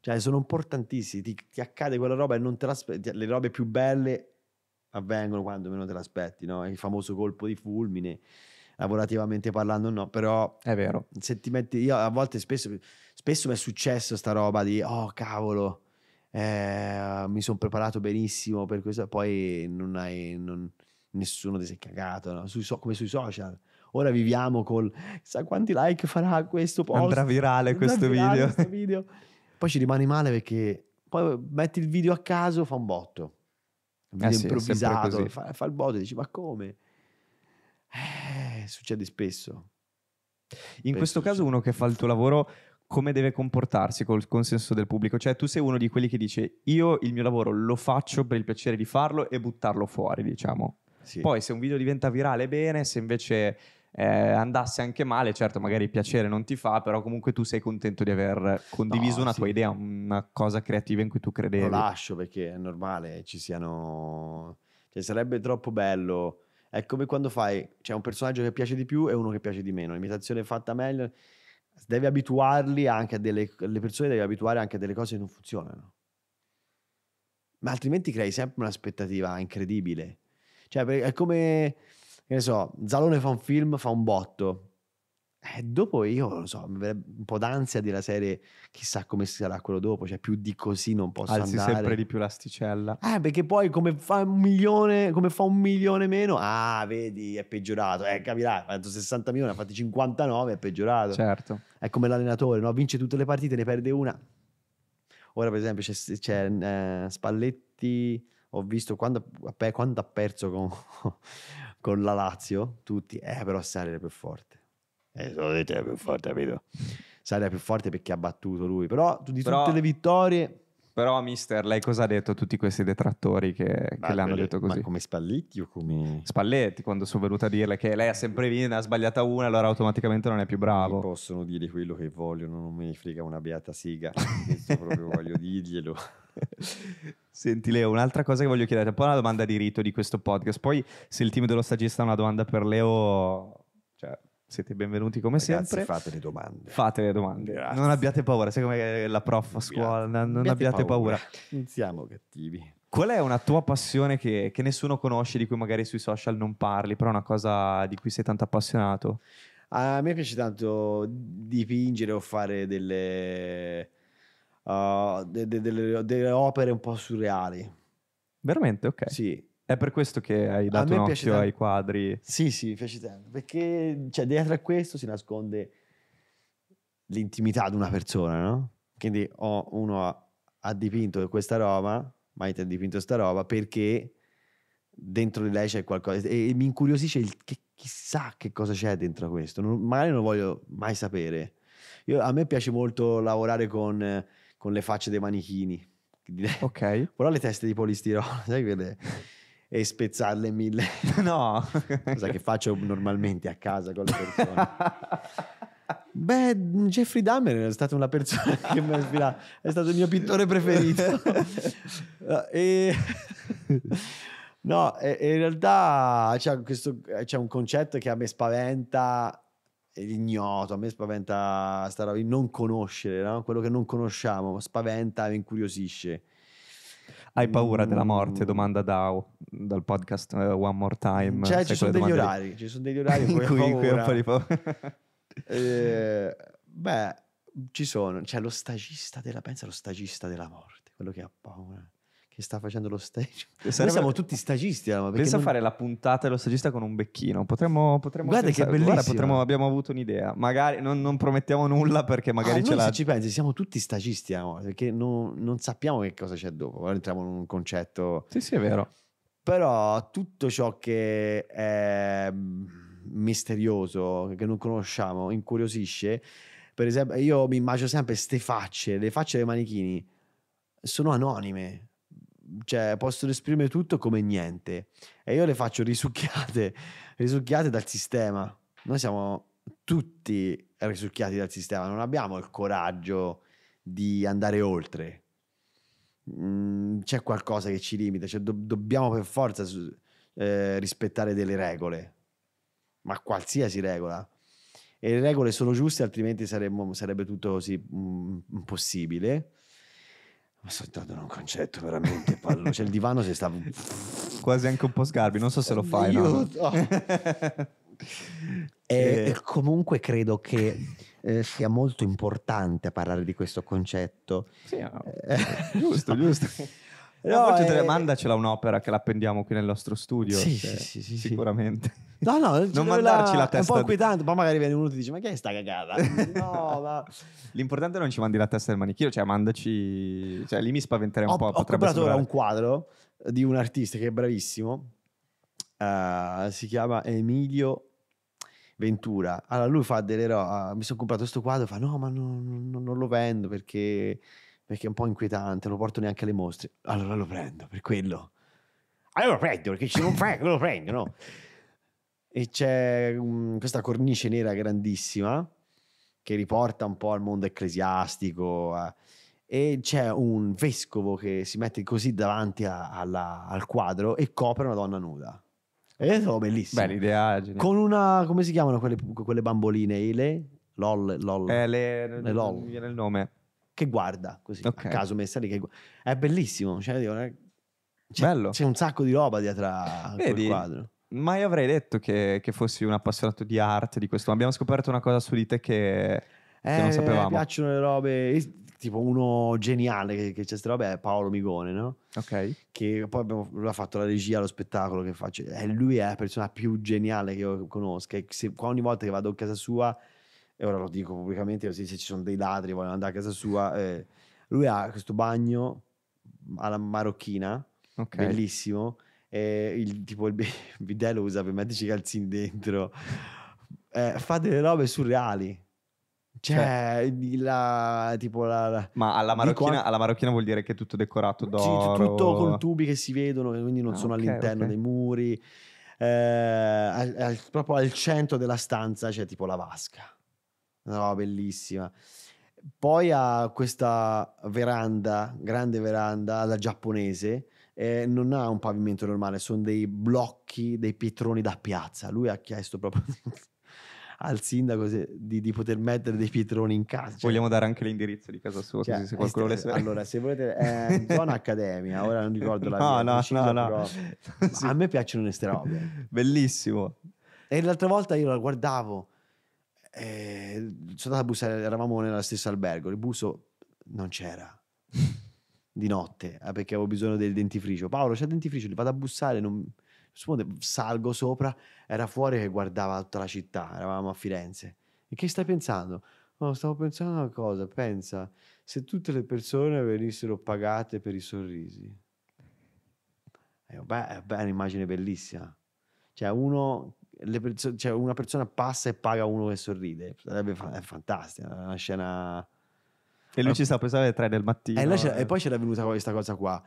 cioè sono importantissimi ti, ti accade quella roba e non te l'aspetti le robe più belle avvengono quando meno te l'aspetti no? il famoso colpo di fulmine lavorativamente parlando no però è vero se ti metti io a volte spesso spesso mi è successo sta roba di oh cavolo, eh, mi sono preparato benissimo per questo, poi non hai, non, nessuno ti sei cagato, no? sui so, come sui social. Ora viviamo col, sa quanti like farà questo post. Andrà virale, andrà questo, virale video. questo video. Poi ci rimane male perché poi metti il video a caso, fa un botto. Un video eh sì, improvvisato, fa, fa, il botto e dici ma come? Eh, succede spesso. In spesso questo succede. caso uno che fa il tuo lavoro come deve comportarsi col consenso del pubblico. Cioè, tu sei uno di quelli che dice io il mio lavoro lo faccio per il piacere di farlo e buttarlo fuori, diciamo. Sì. Poi se un video diventa virale bene, se invece eh, andasse anche male, certo magari il piacere non ti fa, però comunque tu sei contento di aver condiviso no, una sì. tua idea, una cosa creativa in cui tu credevi. Lo lascio perché è normale, ci siano... Cioè sarebbe troppo bello. È come quando fai, c'è cioè, un personaggio che piace di più e uno che piace di meno, l'imitazione fatta meglio devi abituarli anche a delle le persone devi abituare anche a delle cose che non funzionano. Ma altrimenti crei sempre un'aspettativa incredibile. Cioè, è come, che ne so, Zalone fa un film, fa un botto, eh, dopo io lo so, mi verrebbe un po' d'ansia della serie, chissà come sarà quello dopo, cioè più di così non posso Alzi andare. sempre di più l'asticella. Eh, perché poi come fa un milione, come fa un milione meno, ah, vedi, è peggiorato. Eh, capirà, ha fatto 60 milioni, ha fatto 59, è peggiorato. Certo. È come l'allenatore, no? Vince tutte le partite, ne perde una. Ora per esempio c'è, c'è eh, Spalletti, ho visto quando, quando ha perso con, con la Lazio, tutti, eh, però Sarri era più forte e eh, solamente è più forte, capito? Sarà più forte perché ha battuto lui. Però di però, tutte le vittorie. Però, mister, lei cosa ha detto a tutti questi detrattori che, che le hanno detto così? Ma come Spalletti o come. Spalletti, quando sono venuto a dirle che lei ha sempre vinto, ne ha sbagliata una, allora automaticamente non è più bravo. Mi possono dire quello che vogliono, non mi frega una beata siga. Questo proprio voglio dirglielo. Senti Leo, un'altra cosa che voglio chiedere, poi una domanda di rito di questo podcast, poi se il team dello stagista ha una domanda per Leo siete benvenuti come Ragazzi, sempre. Fate le domande. Fate le domande. Grazie. Non abbiate paura, sai come la prof a scuola, non, non abbiate paura. paura. Non siamo cattivi. Qual è una tua passione che, che, nessuno conosce, di cui magari sui social non parli, però è una cosa di cui sei tanto appassionato? A me piace tanto dipingere o fare delle, uh, de, de, de, delle opere un po' surreali. Veramente? Ok. Sì, è per questo che hai dato un occhio ai quadri. Sì, sì, mi piace tanto. Perché cioè, dietro a questo si nasconde l'intimità di una persona, no? Quindi oh, uno ha, ha, dipinto questa roba, Maite ha dipinto questa roba, perché dentro di lei c'è qualcosa. E, mi incuriosisce il, che, chissà che cosa c'è dentro questo. Non, magari non voglio mai sapere. Io, a me piace molto lavorare con, con le facce dei manichini. Ok. Però le teste di polistirolo, sai quelle e spezzarle mille. no. Cosa che faccio normalmente a casa con le persone. Beh, Jeffrey Dahmer è stata una persona che mi ha ispirato, è stato il mio pittore preferito. e... No, in realtà c'è, questo, c'è un concetto che a me spaventa l'ignoto, a me spaventa stare a non conoscere, no? quello che non conosciamo, spaventa e incuriosisce. Hai paura della mm. morte? Domanda Dao dal podcast uh, One More Time. Cioè, ci sono, degli orari, ci sono degli orari in cui, ho un po' paura. eh, beh, ci sono. C'è lo stagista della, pensa lo stagista della morte, quello che ha paura che sta facendo lo stage. Sarebbe... Noi siamo tutti stagisti. Allora, Pensa non... a fare la puntata dello stagista con un becchino. Potremmo, potremmo guarda pensare... che bellissimo. Guarda, potremmo, abbiamo avuto un'idea. Magari non, non promettiamo nulla perché magari ah, ce l'ha. Se ci pensi, siamo tutti stagisti, allora, perché non, non, sappiamo che cosa c'è dopo. Ora entriamo in un concetto. Sì, sì, è vero. Però tutto ciò che è mm, misterioso, che non conosciamo, incuriosisce. Per esempio, io mi immagino sempre queste facce, le facce dei manichini sono anonime cioè, possono esprimere tutto come niente e io le faccio risucchiate, risucchiate dal sistema. Noi siamo tutti risucchiati dal sistema, non abbiamo il coraggio di andare oltre. Mm, c'è qualcosa che ci limita, cioè do- dobbiamo per forza eh, rispettare delle regole, ma qualsiasi regola. E le regole sono giuste, altrimenti saremmo, sarebbe tutto così mm, impossibile. Ma soltanto dando un concetto veramente pallo. cioè il divano si sta... Quasi anche un po' sgarbi, non so se lo fai. Io... No? Eh. e, comunque credo che eh, sia molto importante parlare di questo concetto. Sì, no. Ah, eh, giusto, giusto. No, a è... te eh, un'opera che la appendiamo qui nel nostro studio. Sì, cioè, sì, sì, sicuramente. No, no, non, mandarci la, la testa. È un po' inquietante, poi magari viene uno e ti dice: Ma che è sta cagata? No, ma... L'importante è non ci mandi la testa del manichino, cioè mandaci. Cioè, lì mi spaventerei un ho, po'. Ho comprato sembrare... ora un quadro di un artista che è bravissimo. Uh, si chiama Emilio Ventura. Allora lui fa delle robe. Ah, mi sono comprato questo quadro. Fa: No, ma non, non, non lo vendo perché perché è un po' inquietante, lo porto neanche alle mostre. Allora lo prendo per quello. Allora ah, lo prendo perché ci non prendo, lo prendo, no? E c'è um, questa cornice nera grandissima che riporta un po' al mondo ecclesiastico. Eh, e c'è un vescovo che si mette così davanti a, alla, al quadro e copre una donna nuda. E è bellissimo. Beh, l'idea Con una, come si chiamano quelle, quelle bamboline? Ele? LOL? LOL. Eh, le, le LOL. Mi viene il nome che guarda così okay. a caso messa lì. Che... È bellissimo. Cioè, dico, c'è, c'è, un sacco di roba dietro a quel quadro. Mai avrei detto che, che, fossi un appassionato di arte di questo, ma abbiamo scoperto una cosa su di te che, eh, non sapevamo. Mi piacciono le robe. Tipo uno geniale che, c'è queste robe è Paolo Migone, no? Ok. Che poi abbiamo, lui ha fatto la regia allo spettacolo che faccio. Eh, lui è la persona più geniale che io conosca. E se, ogni volta che vado a casa sua e ora lo dico pubblicamente, così se ci sono dei ladri vogliono andare a casa sua, eh, lui ha questo bagno alla marocchina, okay. bellissimo, e il, tipo il, bidello usa per metterci i calzini dentro, eh, fa delle robe surreali. Cioè, cioè la, tipo la, la, ma alla marocchina, qua... alla marocchina, vuol dire che è tutto decorato d'oro. Sì, tutto con tubi che si vedono, quindi non ah, sono okay, all'interno okay. dei muri. Eh, al, al, proprio al centro della stanza c'è tipo la vasca No, bellissima. Poi ha questa veranda, grande veranda alla giapponese, eh, non ha un pavimento normale, sono dei blocchi, dei pietroni da piazza. Lui ha chiesto proprio al sindaco se, di, di, poter mettere dei pietroni in casa. Cioè, Vogliamo dare anche l'indirizzo di casa sua, cioè, se qualcuno volesse vedere. Allora, se volete, è eh, zona accademia, ora non ricordo la no, mia, no, no, no. Però, sì. A me piacciono queste robe. Bellissimo. E l'altra volta io la guardavo eh, sono andato a bussare, eravamo nello stesso albergo, il busso non c'era. Di notte, eh, perché avevo bisogno del dentifricio. Paolo, c'è il dentifricio, li vado a bussare, non... salgo sopra, era fuori che guardava tutta la città, eravamo a Firenze. E che stai pensando? Oh, stavo pensando a una cosa, pensa, se tutte le persone venissero pagate per i sorrisi. Eh, beh, beh, è un'immagine bellissima. Cioè, uno perso- cioè una persona passa e paga uno che sorride. Sarebbe fa- è fantastica, è una scena... E lui ci sta a pensare alle 3 del mattino. Eh, e, eh. e poi c'era venuta questa cosa qua.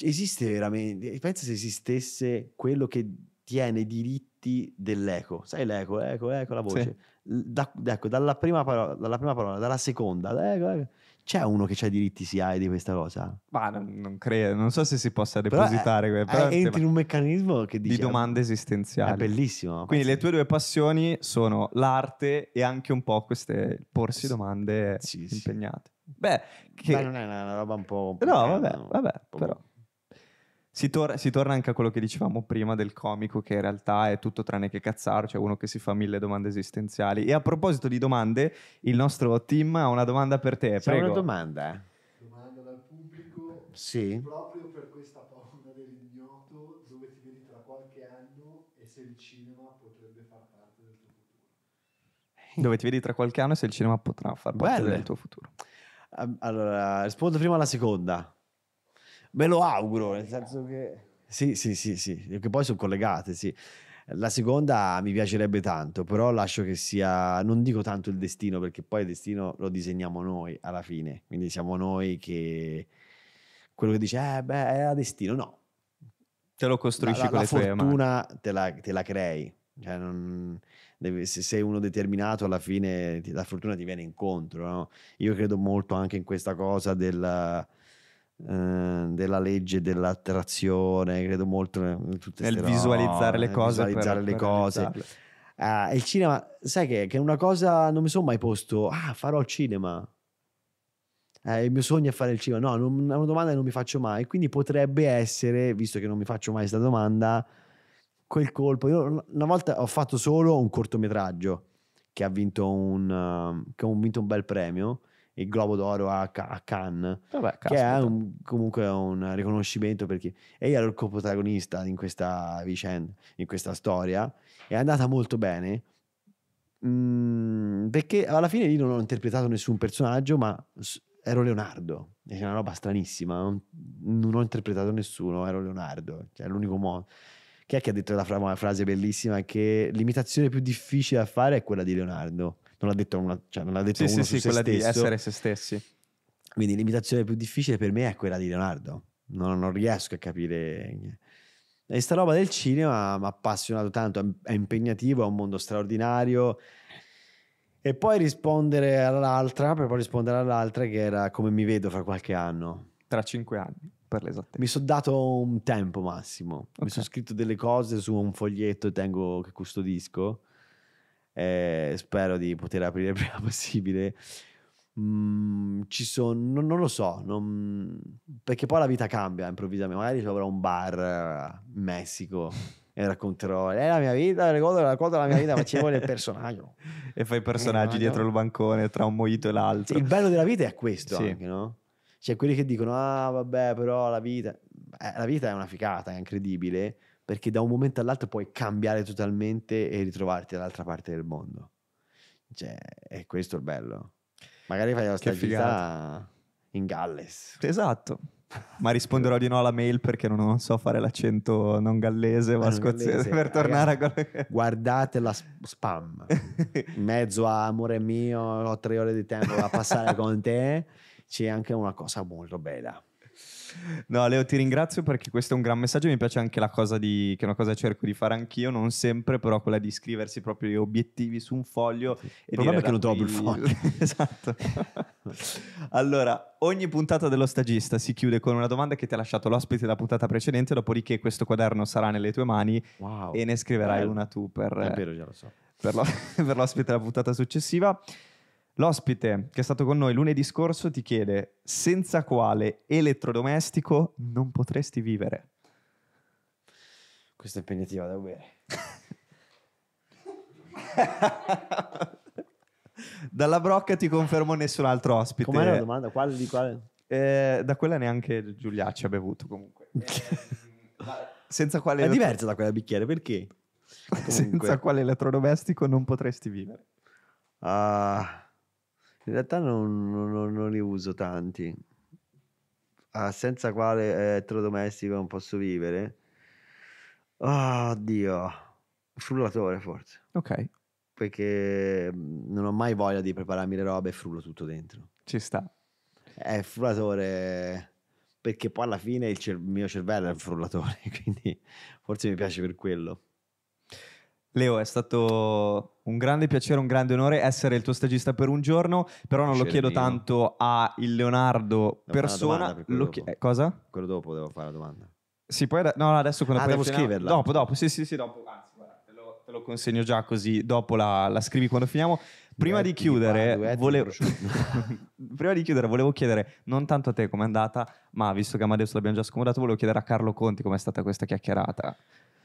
Esiste veramente, pensa se esistesse quello che tiene diritti dell'eco. Sai l'eco, l'eco, l'eco, la voce. Sì. Da, ecco, dalla prima, parola, dalla prima parola, dalla seconda, l'eco, l'eco c'è uno che ha i diritti SIAE di questa cosa? Ma non, non, credo, non so se si possa eh, depositare. Però, eh, è, però è, entri in un meccanismo che dice, di domande esistenziali. È bellissimo. Quindi le tue due passioni sono l'arte e anche un po' queste porsi domande sì, impegnate. Sì. Beh, che... Beh, non è una, roba un po'. No, vabbè, vabbè, però. Si, tor- si, torna anche a quello che dicevamo prima del comico che in realtà è tutto tranne che cazzaro, cioè uno che si fa mille domande esistenziali. E a proposito di domande, il nostro team ha una domanda per te. C'è prego. una domanda? Eh. Domanda dal pubblico. Sì. Proprio per questa paura dell'ignoto, dove ti vedi tra qualche anno e se il cinema potrebbe far parte del tuo futuro? Dove ti vedi tra qualche anno e se il cinema potrà far parte Belle. del tuo futuro? Ehm, allora, rispondo prima alla seconda. Me lo auguro, nel senso che... Sì, sì, sì, sì, che poi sono collegate, sì. La seconda mi piacerebbe tanto, però lascio che sia, non dico tanto il destino, perché poi il destino lo disegniamo noi alla fine, quindi siamo noi che quello che dice, eh beh, era destino, no. Te lo costruisci la, la, con la le tue mani. La fortuna te la crei, cioè non, deve, se sei uno determinato alla fine ti, la fortuna ti viene incontro, no? Io credo molto anche in questa cosa del Ehm, della legge dell'attrazione, credo molto in tutte nel visualizzare le cose, visualizzare per, le per cose. Ah, il cinema, sai che, che è una cosa non mi sono mai posto, ah, farò il cinema. Eh, il mio sogno è fare il cinema. No, non, è una domanda che non mi faccio mai. Quindi potrebbe essere, visto che non mi faccio mai questa domanda, quel colpo. Io una volta ho fatto solo un cortometraggio che ha vinto un, uh, che ha vinto un bel premio il Globo d'Oro a, a Cannes, Vabbè, che è un, comunque un riconoscimento perché Egli era il coprotagonista in questa vicenda, in questa storia, è andata molto bene. Mm, perché alla fine io non ho interpretato nessun personaggio, ma ero Leonardo. È una roba stranissima. Non, ho interpretato nessuno, ero Leonardo. Cioè, è l'unico modo. Chi è che ha detto la, fra- la frase bellissima? Che l'imitazione più difficile da fare è quella di Leonardo non l'ha detto, una, cioè, non l'ha detto sì, uno sì, sì, quella stesso. di essere se stessi. Quindi l'imitazione più difficile per me è quella di Leonardo. Non, non riesco a capire. E sta roba del cinema mi ha appassionato tanto, è impegnativo, è un mondo straordinario. E poi rispondere all'altra, per poi rispondere all'altra che era come mi vedo fra qualche anno. Tra cinque anni, per l'esattezza. Mi sono dato un tempo massimo, okay. mi sono scritto delle cose su un foglietto tengo, che custodisco eh, spero di poter aprire il prima possibile. Mm, ci sono, non, non lo so, non, perché poi la vita cambia improvvisamente. Magari avrò un bar eh, in Messico e racconterò è la mia vita, ricordo, racconto la mia vita facevo il personaggio. e fai personaggi eh, dietro no? il bancone tra un moito e l'altro. il bello della vita è questo sì. anche, no? Cioè quelli che dicono, ah vabbè però la vita... Eh, la vita è una ficata, è incredibile, perché da un momento all'altro puoi cambiare totalmente e ritrovarti dall'altra parte del mondo. Cioè, è questo il bello. Magari fai la stagione in Galles. Esatto. Ma risponderò di no alla mail perché non so fare l'accento non gallese ma, ah, scozzese per ah, tornare Ragazzi, a quello che... Guardate la spam. In mezzo a amore mio, ho tre ore di tempo da passare con te. C'è anche una cosa molto bella. No, Leo, ti ringrazio perché questo è un gran messaggio. Mi piace anche la cosa di, che è una cosa che cerco di fare anch'io, non sempre, però quella di scriversi proprio gli obiettivi su un foglio. Sì. E il problema è che lo trovo il foglio. esatto. allora, ogni puntata dello stagista si chiude con una domanda che ti ha lasciato l'ospite della puntata precedente, dopodiché questo quaderno sarà nelle tue mani wow. e ne scriverai Bello. una tu per... È vero, già lo so. Per, lo, per l'ospite della puntata successiva. L'ospite che è stato con noi lunedì scorso ti chiede senza quale elettrodomestico non potresti vivere. Questa è impegnativa da bere. Dalla brocca ti confermo nessun altro ospite. Com'era la domanda? Quale di quale? Eh, da quella neanche Giuliacci ha bevuto comunque. senza quale... È elettro... diversa da quella bicchiere, perché? Comunque. Senza quale elettrodomestico non potresti vivere? Ah... Uh in realtà non, non, non li uso tanti. Ah, senza quale eh, elettrodomestico non posso vivere? oddio Frullatore forse. Ok. Perché mm, non ho mai voglia di prepararmi le robe e frullo tutto dentro. Ci sta. È eh, frullatore perché poi alla fine il, cer- il mio cervello è un frullatore, quindi forse mi piace per quello. Leo, è stato un grande piacere, un grande onore essere il tuo stagista per un giorno, però non lo chiedo tanto a il Leonardo Devo persona. lo dopo. eh, cosa? Quello dopo devo fare la domanda. Sì, poi ad- no, adesso quando Ah, poi devo finiamo- scriverla. Dopo, dopo, sì, sì, sì, dopo. Anzi, guarda, te lo, te lo consegno già così, dopo la, la scrivi quando finiamo. Prima di chiudere, di volevo... prima di chiudere, volevo chiedere non tanto a te com'è andata, ma visto che Amadeus l'abbiamo già scomodato, volevo chiedere a Carlo Conti com'è stata questa chiacchierata.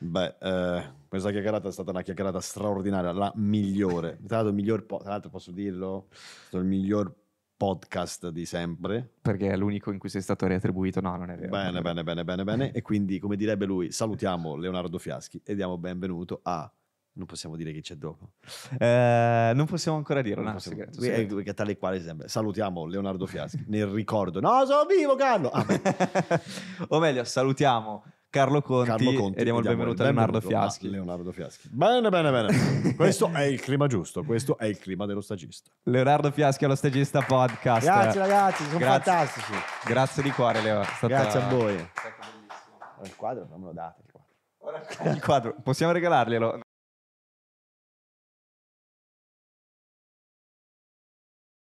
Beh, eh, questa chiacchierata è stata una chiacchierata straordinaria, la migliore. Tra l'altro, miglior po- tra l'altro posso dirlo, il miglior podcast di sempre. Perché è l'unico in cui sei stato riattribuito, no, non è vero. Bene, bene, bene, bene, bene. e quindi, come direbbe lui, salutiamo Leonardo Fiaschi e diamo benvenuto a... Non possiamo dire chi c'è dopo. Eh, non possiamo ancora dire, no, possiamo... segreto. segreto. È, è, tale quale sempre. Salutiamo Leonardo Fiaschi nel ricordo. No, sono vivo, Carlo! Ah, o meglio, salutiamo Carlo Conti, Carlo Conti e diamo il benvenuto a Leonardo Fiaschi. Leonardo Fiaschi. Bene, bene, bene. questo è il clima giusto, questo è il clima dello stagista. Leonardo Fiaschi allo stagista podcast. Grazie ragazzi, sono Grazie. fantastici. Grazie di cuore Leo. Stata... Grazie a voi. Il quadro non me lo date. Il quadro. il quadro, possiamo regalarglielo?